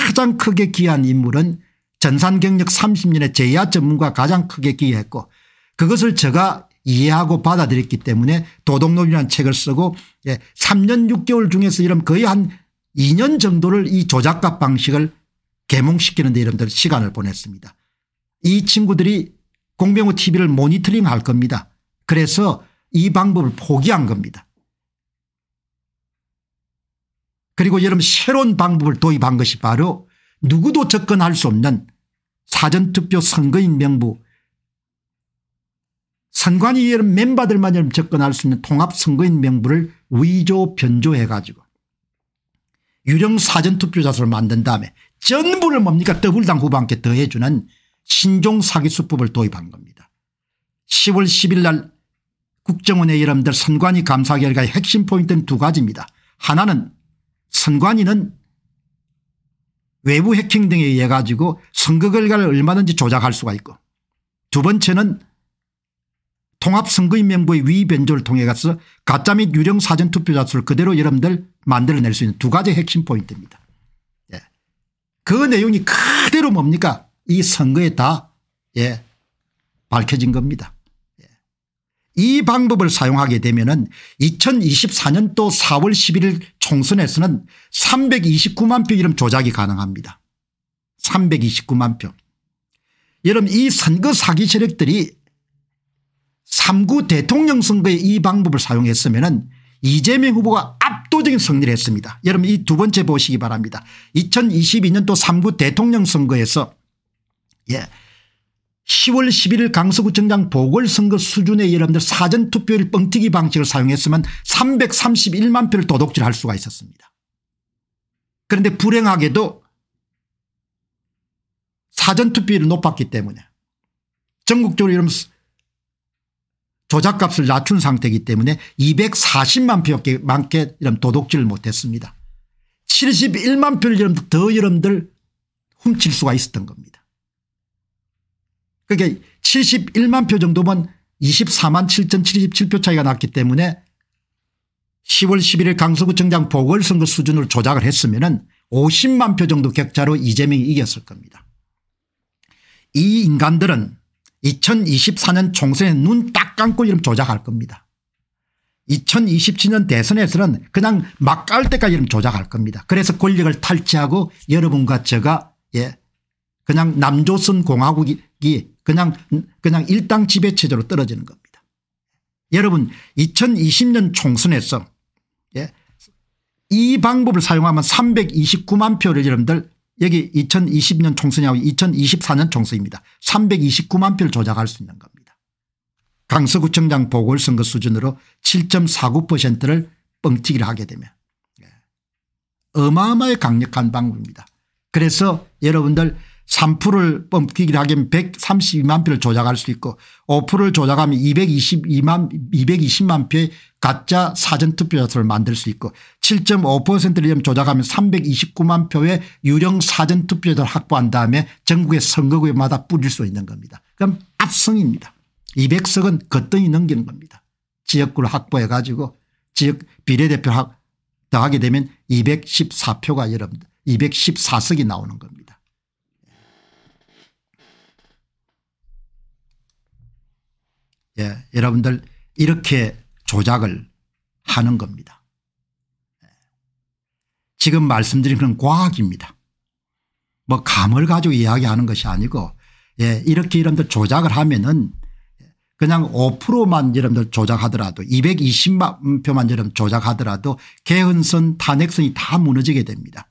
가장 크게 기여한 인물은 전산 경력 30년의 제야 전문가 가장 크게 기여했고 그것을 제가 이해하고 받아들였기 때문에 도덕론이라는 책을 쓰고 3년 예, 6개월 중에서 이런 거의 한 2년 정도를 이 조작값 방식을 개몽시키는 데 여러분들 시간을 보냈습니다. 이 친구들이 공병호 tv를 모니터링 할 겁니다. 그래서 이 방법을 포기한 겁니다. 그리고 여러분 새로운 방법을 도입한 것이 바로 누구도 접근할 수 없는 사전투표 선거인 명부 선관위 의 멤버들만 접근할 수 있는 통합선거인 명부를 위조 변조해 가지고 유령 사전투표자서를 만든 다음에 전부를 뭡니까 더블당 후보한테 더해주는 신종 사기수법을 도입한 겁니다. 10월 10일 날 국정원의 여러분들 선관위 감사 결과의 핵심 포인트는 두 가지입니다. 하나는 선관위는 외부 해킹 등에 의해 가지고 선거 결과를 얼마든지 조작할 수가 있고 두 번째는 통합선거인명부의 위변조를 통해 가서 가짜 및 유령 사전투표자 수를 그대로 여러분들 만들어낼 수 있는 두 가지 핵심 포인트입니다. 예. 그 내용이 그대로 뭡니까 이 선거에 다 예. 밝혀진 겁니다. 예. 이 방법을 사용하게 되면 은 2024년도 4월 11일 총선에서는 329만 표 이름 조작이 가능합니다. 329만 표. 여러분 이 선거 사기 세력들이 3구 대통령 선거에 이 방법을 사용했으면 은 이재명 후보가 압도적인 승리를 했습니다. 여러분 이 두 번째 보시기 바랍니다. 2022년도 3구 대통령 선거에서 예. 10월 11일 강서구청장 보궐선거 수준의 여러분들 사전투표율 뻥튀기 방식을 사용했으면 331만 표를 도둑질할 수가 있었습니다. 그런데 불행하게도 사전투표율이 높았기 때문에 전국적으로 여러분 조작값을 낮춘 상태이기 때문에 240만 표밖에 많게 이런 도둑질을 못했습니다. 71만 표를 여러분더 여러분들 훔칠 수가 있었던 겁니다. 그러니까 71만 표 정도면 24만 7,077표 차이가 났기 때문에 10월 11일 강서구청장 보궐선거 수준으로 조작을 했으면 은 50만 표 정도 격차로 이재명이 이겼을 겁니다. 이 인간들은 2024년 총선에 눈 딱 감고 이름 조작할 겁니다. 2027년 대선에서는 그냥 막 깔 때까지 이름 조작할 겁니다. 그래서 권력을 탈취하고 여러분과 제가 예 그냥 남조선 공화국이 그냥 그냥 일당 지배 체제로 떨어지는 겁니다. 여러분 2020년 총선에서 예, 이 방법을 사용하면 329만 표를 여러분들 여기 2020년 총선이하고 2024년 총선입니다. 329만 표를 조작할 수 있는 겁니다. 강서구청장 보궐선거 수준으로 7.49%를 뻥튀기를 하게 되면 예, 어마어마하게 강력한 방법입니다. 그래서 여러분들 3%를 뽑기를 하기면 132만 표를 조작할 수 있고 5%를 조작하면 222만 220만 표의 가짜 사전투표자수를 만들 수 있고 7.5%를 조작하면 329만 표의 유령 사전투표자를 확보한 다음에 전국의 선거구에마다 뿌릴 수 있는 겁니다. 그럼 압승입니다. 200석은 거뜬히 넘기는 겁니다. 지역구를 확보해 가지고 지역 비례대표 더하게 되면 214표가 여러분 들 214석이 나오는 겁니다. 예, 여러분들 이렇게 조작을 하는 겁니다. 예. 지금 말씀드린 그런 과학입니다. 뭐 감을 가지고 이야기하는 것이 아니고 예, 이렇게 여러분들 조작을 하면은 그냥 5%만 여러분들 조작하더라도 220만 표만 여러분 조작하더라도 개헌선 탄핵선이 다 무너지게 됩니다.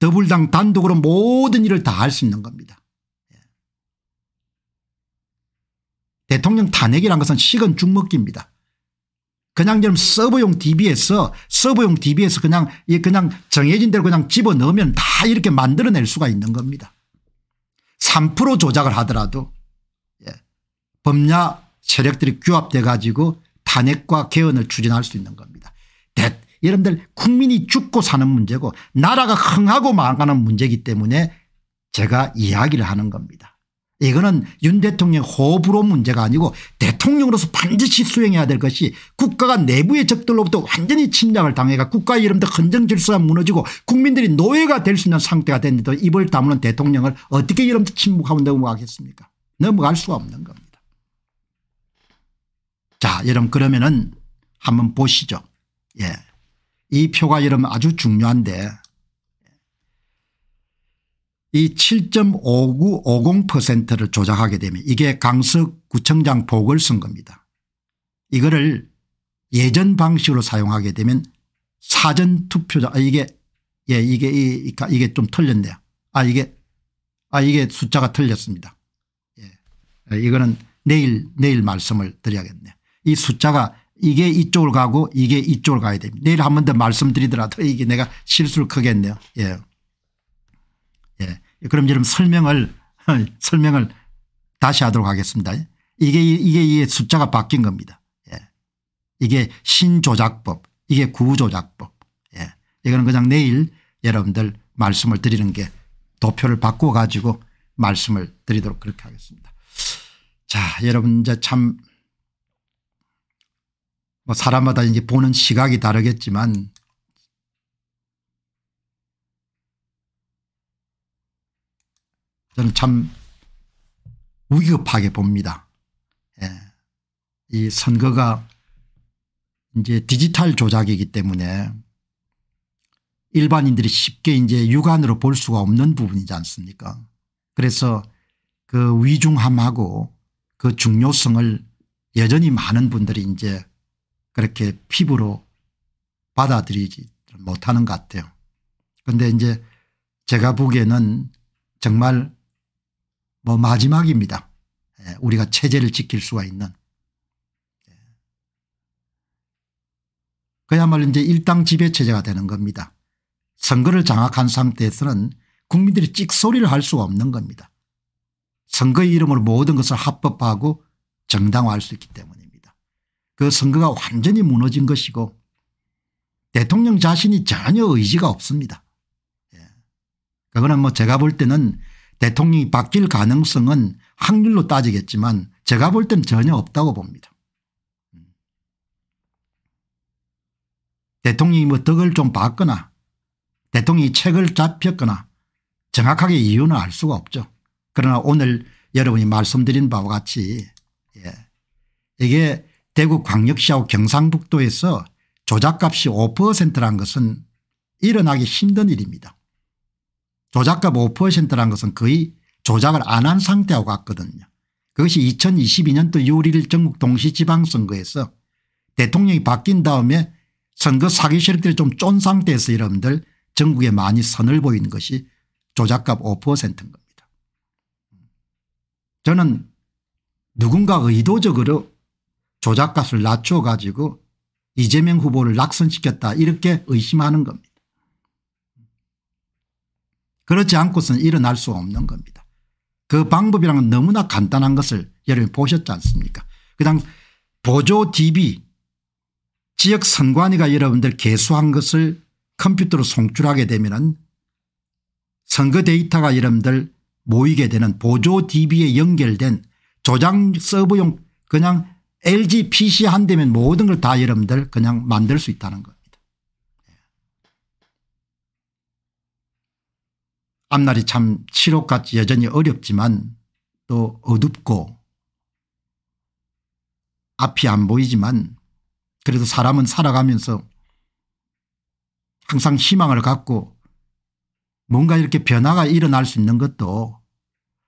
더불당 단독으로 모든 일을 다 할 수 있는 겁니다. 대통령 탄핵이란 것은 식은 죽먹기입니다. 그냥 지 서버용 DB에서 서버용 DB에서 그냥 그냥 정해진 대로 그냥 집어넣으면 다 이렇게 만들어낼 수가 있는 겁니다. 3% 조작을 하더라도 예. 법야 세력들이 규합돼 가지고 탄핵과 개헌을 추진할 수 있는 겁니다. 대, 여러분들 국민이 죽고 사는 문제고 나라가 흥하고 망하는 문제이기 때문에 제가 이야기를 하는 겁니다. 이거는 윤 대통령 호불호 문제가 아니고 대통령으로서 반드시 수행해야 될 것이 국가가 내부의 적들로부터 완전히 침략을 당해가 국가 의 이름도 헌정 질서가 무너지고 국민들이 노예가 될 수 있는 상태가 됐는데도 입을 다무는 대통령을 어떻게 이름도 침묵하면 넘어가겠습니까 넘어갈 수가 없는 겁니다. 자 여러분 그러면은 한번 보시죠. 예. 이 표가 여러분 아주 중요한데 이 7.5950%를 조작하게 되면 이게 강서구청장 보궐선거입니다. 이거를 예전 방식으로 사용하게 되면 사전투표자 아 이게 예 이게 이, 그러니까 이게 좀 틀렸네요. 아 이게 아 이게 숫자가 틀렸습니다. 예. 아, 이거는 내일 내일 말씀을 드려야겠네요. 이 숫자가 이게 이쪽으로 가고 이게 이쪽으로 가야 됩니다. 내일 한 번 더 말씀드리더라도 이게 내가 실수를 크겠네요. 예. 예. 그럼 여러분 설명을 (laughs) 설명을 다시 하도록 하겠습니다. 이게 이게 이 숫자가 바뀐 겁니다. 예. 이게 신조작법 이게 구조작법 예. 이거는 그냥 내일 여러분들 말씀을 드리는 게 도표를 바꿔 가지고 말씀을 드리도록 그렇게 하겠습니다. 자 여러분 이제 참 뭐 사람마다 이제 보는 시각이 다르겠지만 저는 참 위급하게 봅니다. 예. 이 선거가 이제 디지털 조작이기 때문에 일반인들이 쉽게 이제 육안으로 볼 수가 없는 부분이지 않습니까 그래서 그 위중함하고 그 중요성을 여전히 많은 분들이 이제 그렇게 피부로 받아들이지 못하는 것 같아요. 그런데 이제 제가 보기에는 정말 뭐 마지막입니다. 예, 우리가 체제를 지킬 수가 있는. 예. 그야말로 이제 일당 지배체제가 되는 겁니다. 선거를 장악한 상태에서는 국민들이 찍소리를 할 수가 없는 겁니다. 선거의 이름으로 모든 것을 합법화하고 정당화할 수 있기 때문입니다. 그 선거가 완전히 무너진 것이고 대통령 자신이 전혀 의지가 없습니다. 예. 그거는 뭐 제가 볼 때는 대통령이 바뀔 가능성은 확률로 따지겠지만 제가 볼 때는 전혀 없다고 봅니다. 대통령이 뭐 덕을 좀 봤거나 대통령이 책을 잡혔거나 정확하게 이유는 알 수가 없죠. 그러나 오늘 여러분이 말씀드린 바와 같이 예. 이게 대구 광역시하고 경상북도에서 조작값이 5%란 것은 일어나기 힘든 일입니다. 조작값 5%라는 것은 거의 조작을 안 한 상태하고 같거든요. 그것이 2022년도 6월 1일 전국 동시지방선거에서 대통령이 바뀐 다음에 선거 사기 세력들이 좀 쫀 상태에서 여러분들 전국에 많이 선을 보인 것이 조작값 5%인 겁니다. 저는 누군가 의도적으로 조작값을 낮춰 가지고 이재명 후보를 낙선시켰다 이렇게 의심하는 겁니다. 그렇지 않고서는 일어날 수 없는 겁니다. 그 방법이란 건 너무나 간단한 것을 여러분 보셨지 않습니까 그당 보조 DB 지역 선관위가 여러분들 개수한 것을 컴퓨터로 송출하게 되면 선거 데이터가 여러분들 모이게 되는 보조 DB에 연결된 조장 서버용 그냥 LG PC 한 대면 모든 걸 다 여러분들 그냥 만들 수 있다는 것. 앞날이 참치옥같이 여전히 어렵지만 또 어둡고 앞이 안 보이지만 그래도 사람은 살아가면서 항상 희망을 갖고 뭔가 이렇게 변화가 일어날 수 있는 것도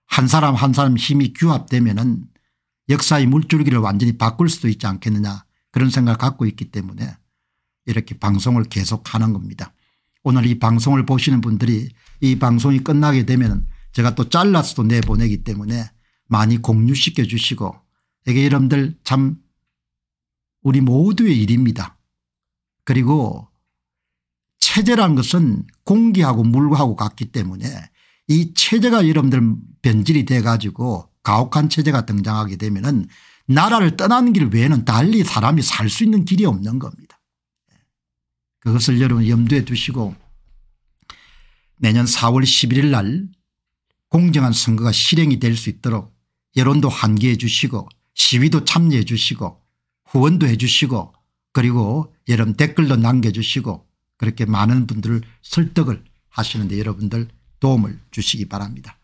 한 사람 한 사람 힘이 규합되면 은 역사의 물줄기를 완전히 바꿀 수도 있지 않겠느냐 그런 생각을 갖고 있기 때문에 이렇게 방송을 계속하는 겁니다. 오늘 이 방송을 보시는 분들이 이 방송이 끝나게 되면 제가 또 잘라서 또 내보내기 때문에 많이 공유시켜 주시고 이게 여러분들 참 우리 모두의 일입니다. 그리고 체제란 것은 공기하고 물하고 같기 때문에 이 체제가 여러분들 변질이 돼 가지고 가혹한 체제가 등장하게 되면 은 나라를 떠나는 길 외에는 달리 사람이 살 수 있는 길이 없는 겁니다. 그것을 여러분 염두에 두시고 내년 4월 11일 날 공정한 선거가 실행이 될 수 있도록 여론도 환기해 주시고 시위도 참여해 주시고 후원도 해 주시고 그리고 여러분 댓글도 남겨주시고 그렇게 많은 분들을 설득을 하시는데 여러분들 도움을 주시기 바랍니다.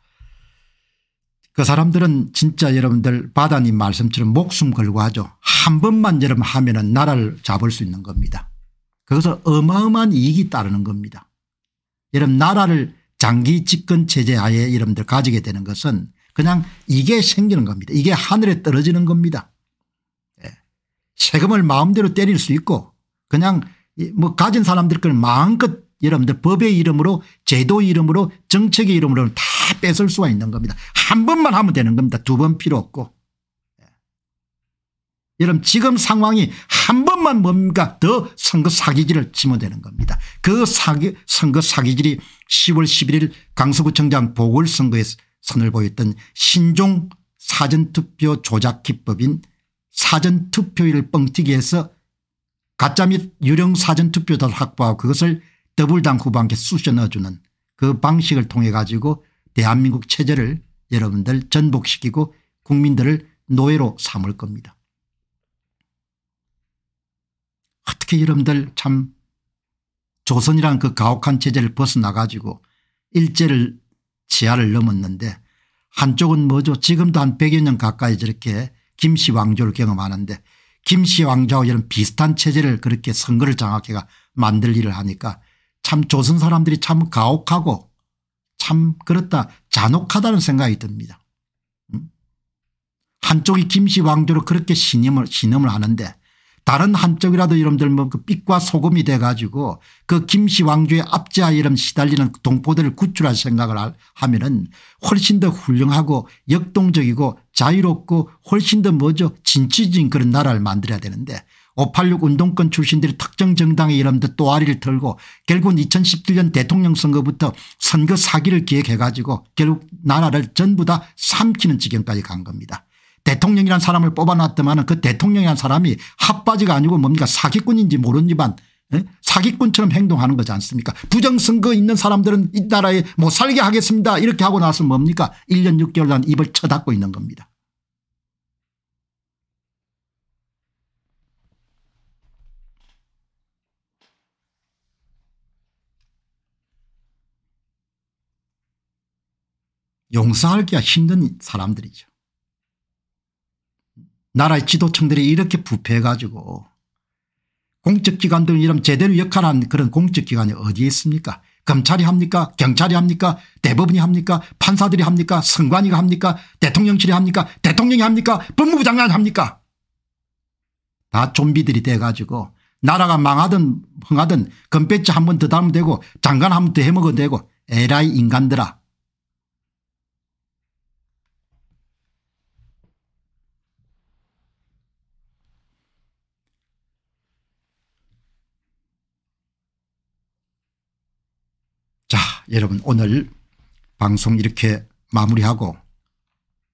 그 사람들은 진짜 여러분들 바다님 말씀처럼 목숨 걸고 하죠. 한 번만 여러분 하면 은 나라를 잡을 수 있는 겁니다. 그것은 어마어마한 이익이 따르는 겁니다. 여러분 나라를 장기 집권 체제 하에 여러분들 가지게 되는 것은 그냥 이게 생기는 겁니다. 이게 하늘에 떨어지는 겁니다. 예. 세금을 마음대로 때릴 수 있고 그냥 뭐 가진 사람들 걸 마음껏 여러분들 법의 이름으로 제도 이름으로 정책의 이름으로 다 뺏을 수가 있는 겁니다. 한 번만 하면 되는 겁니다. 두 번 필요 없고. 여러분 지금 상황이 한 번만 뭡니까 더 선거 사기질을 치면 되는 겁니다. 그 사기, 선거 사기질이 10월 11일 강서구청장 보궐선거에 선을 보였던 신종 사전투표 조작 기법인 사전투표율 뻥튀기에서 가짜 및 유령 사전투표자 확보하고 그것을 더블당 후보한테 쑤셔 넣어주는 그 방식을 통해 가지고 대한민국 체제를 여러분들 전복시키고 국민들을 노예로 삼을 겁니다. 어떻게 여러분들 참 조선이란 그 가혹한 체제를 벗어나 가지고 일제를 지하를 넘었는데 한쪽은 뭐죠 지금도 한 100여 년 가까이 저렇게 김씨 왕조를 경험하는데 김씨 왕조와 이런 비슷한 체제를 그렇게 선거를 장악해가 만들 일을 하니까 참 조선 사람들이 참 가혹하고 참 그렇다 잔혹하다는 생각이 듭니다. 음? 한쪽이 김씨 왕조로 그렇게 신임을, 신임을 하는데 다른 한쪽이라도 이름들 뭐그 빛과 소금이 돼 가지고 그 김씨 왕조의 압제하 이름 시달리는 그 동포들을 구출할 생각을 하면은 훨씬 더 훌륭하고 역동적이고 자유롭고 훨씬 더 뭐죠 진취적인 그런 나라를 만들어야 되는데 586 운동권 출신들이 특정 정당의 이름도 또아리를 털고 결국은 2017년 대통령 선거부터 선거 사기를 기획해 가지고 결국 나라를 전부 다 삼키는 지경까지 간 겁니다. 대통령이란 사람을 뽑아놨더만 그 대통령이란 사람이 핫바지가 아니고 뭡니까 사기꾼인지 모르지만 예? 사기꾼처럼 행동하는 거지 않습니까 부정선거 있는 사람들은 이 나라에 못 뭐 살게 하겠습니다 이렇게 하고 나서 뭡니까 1년 6개월간 입을 쳐닫고 있는 겁니다. 용서하기가 힘든 사람들이죠. 나라의 지도층들이 이렇게 부패해가지고 공적기관들 이름 제대로 역할하는 그런 공적기관이 어디에 있습니까 검찰이 합니까 경찰이 합니까 대법원이 합니까 판사들이 합니까 선관위가 합니까 대통령실이 합니까 대통령이 합니까 법무부 장관이 합니까 다 좀비들이 돼가지고 나라가 망하든 흥하든 금배지한번더 달면 되고 장관 한 번 더 해먹어도 되고 에라이 인간들아 여러분 오늘 방송 이렇게 마무리하고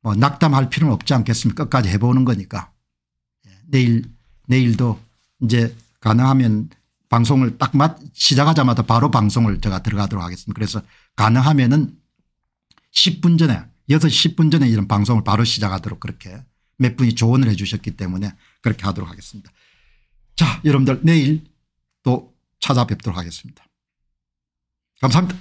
뭐 낙담할 필요는 없지 않겠습니까 끝까지 해보는 거니까 예, 내일 내일도 이제 가능하면 방송을 딱 맞, 시작하자마자 바로 방송을 제가 들어가도록 하겠습니다. 그래서 가능하면은 10분 전에 6시 10분 전에 이런 방송을 바로 시작하도록 그렇게 몇 분이 조언을 해 주셨기 때문에 그렇게 하도록 하겠습니다. 자 여러분들 내일 또 찾아뵙도록 하겠습니다. 감사합니다.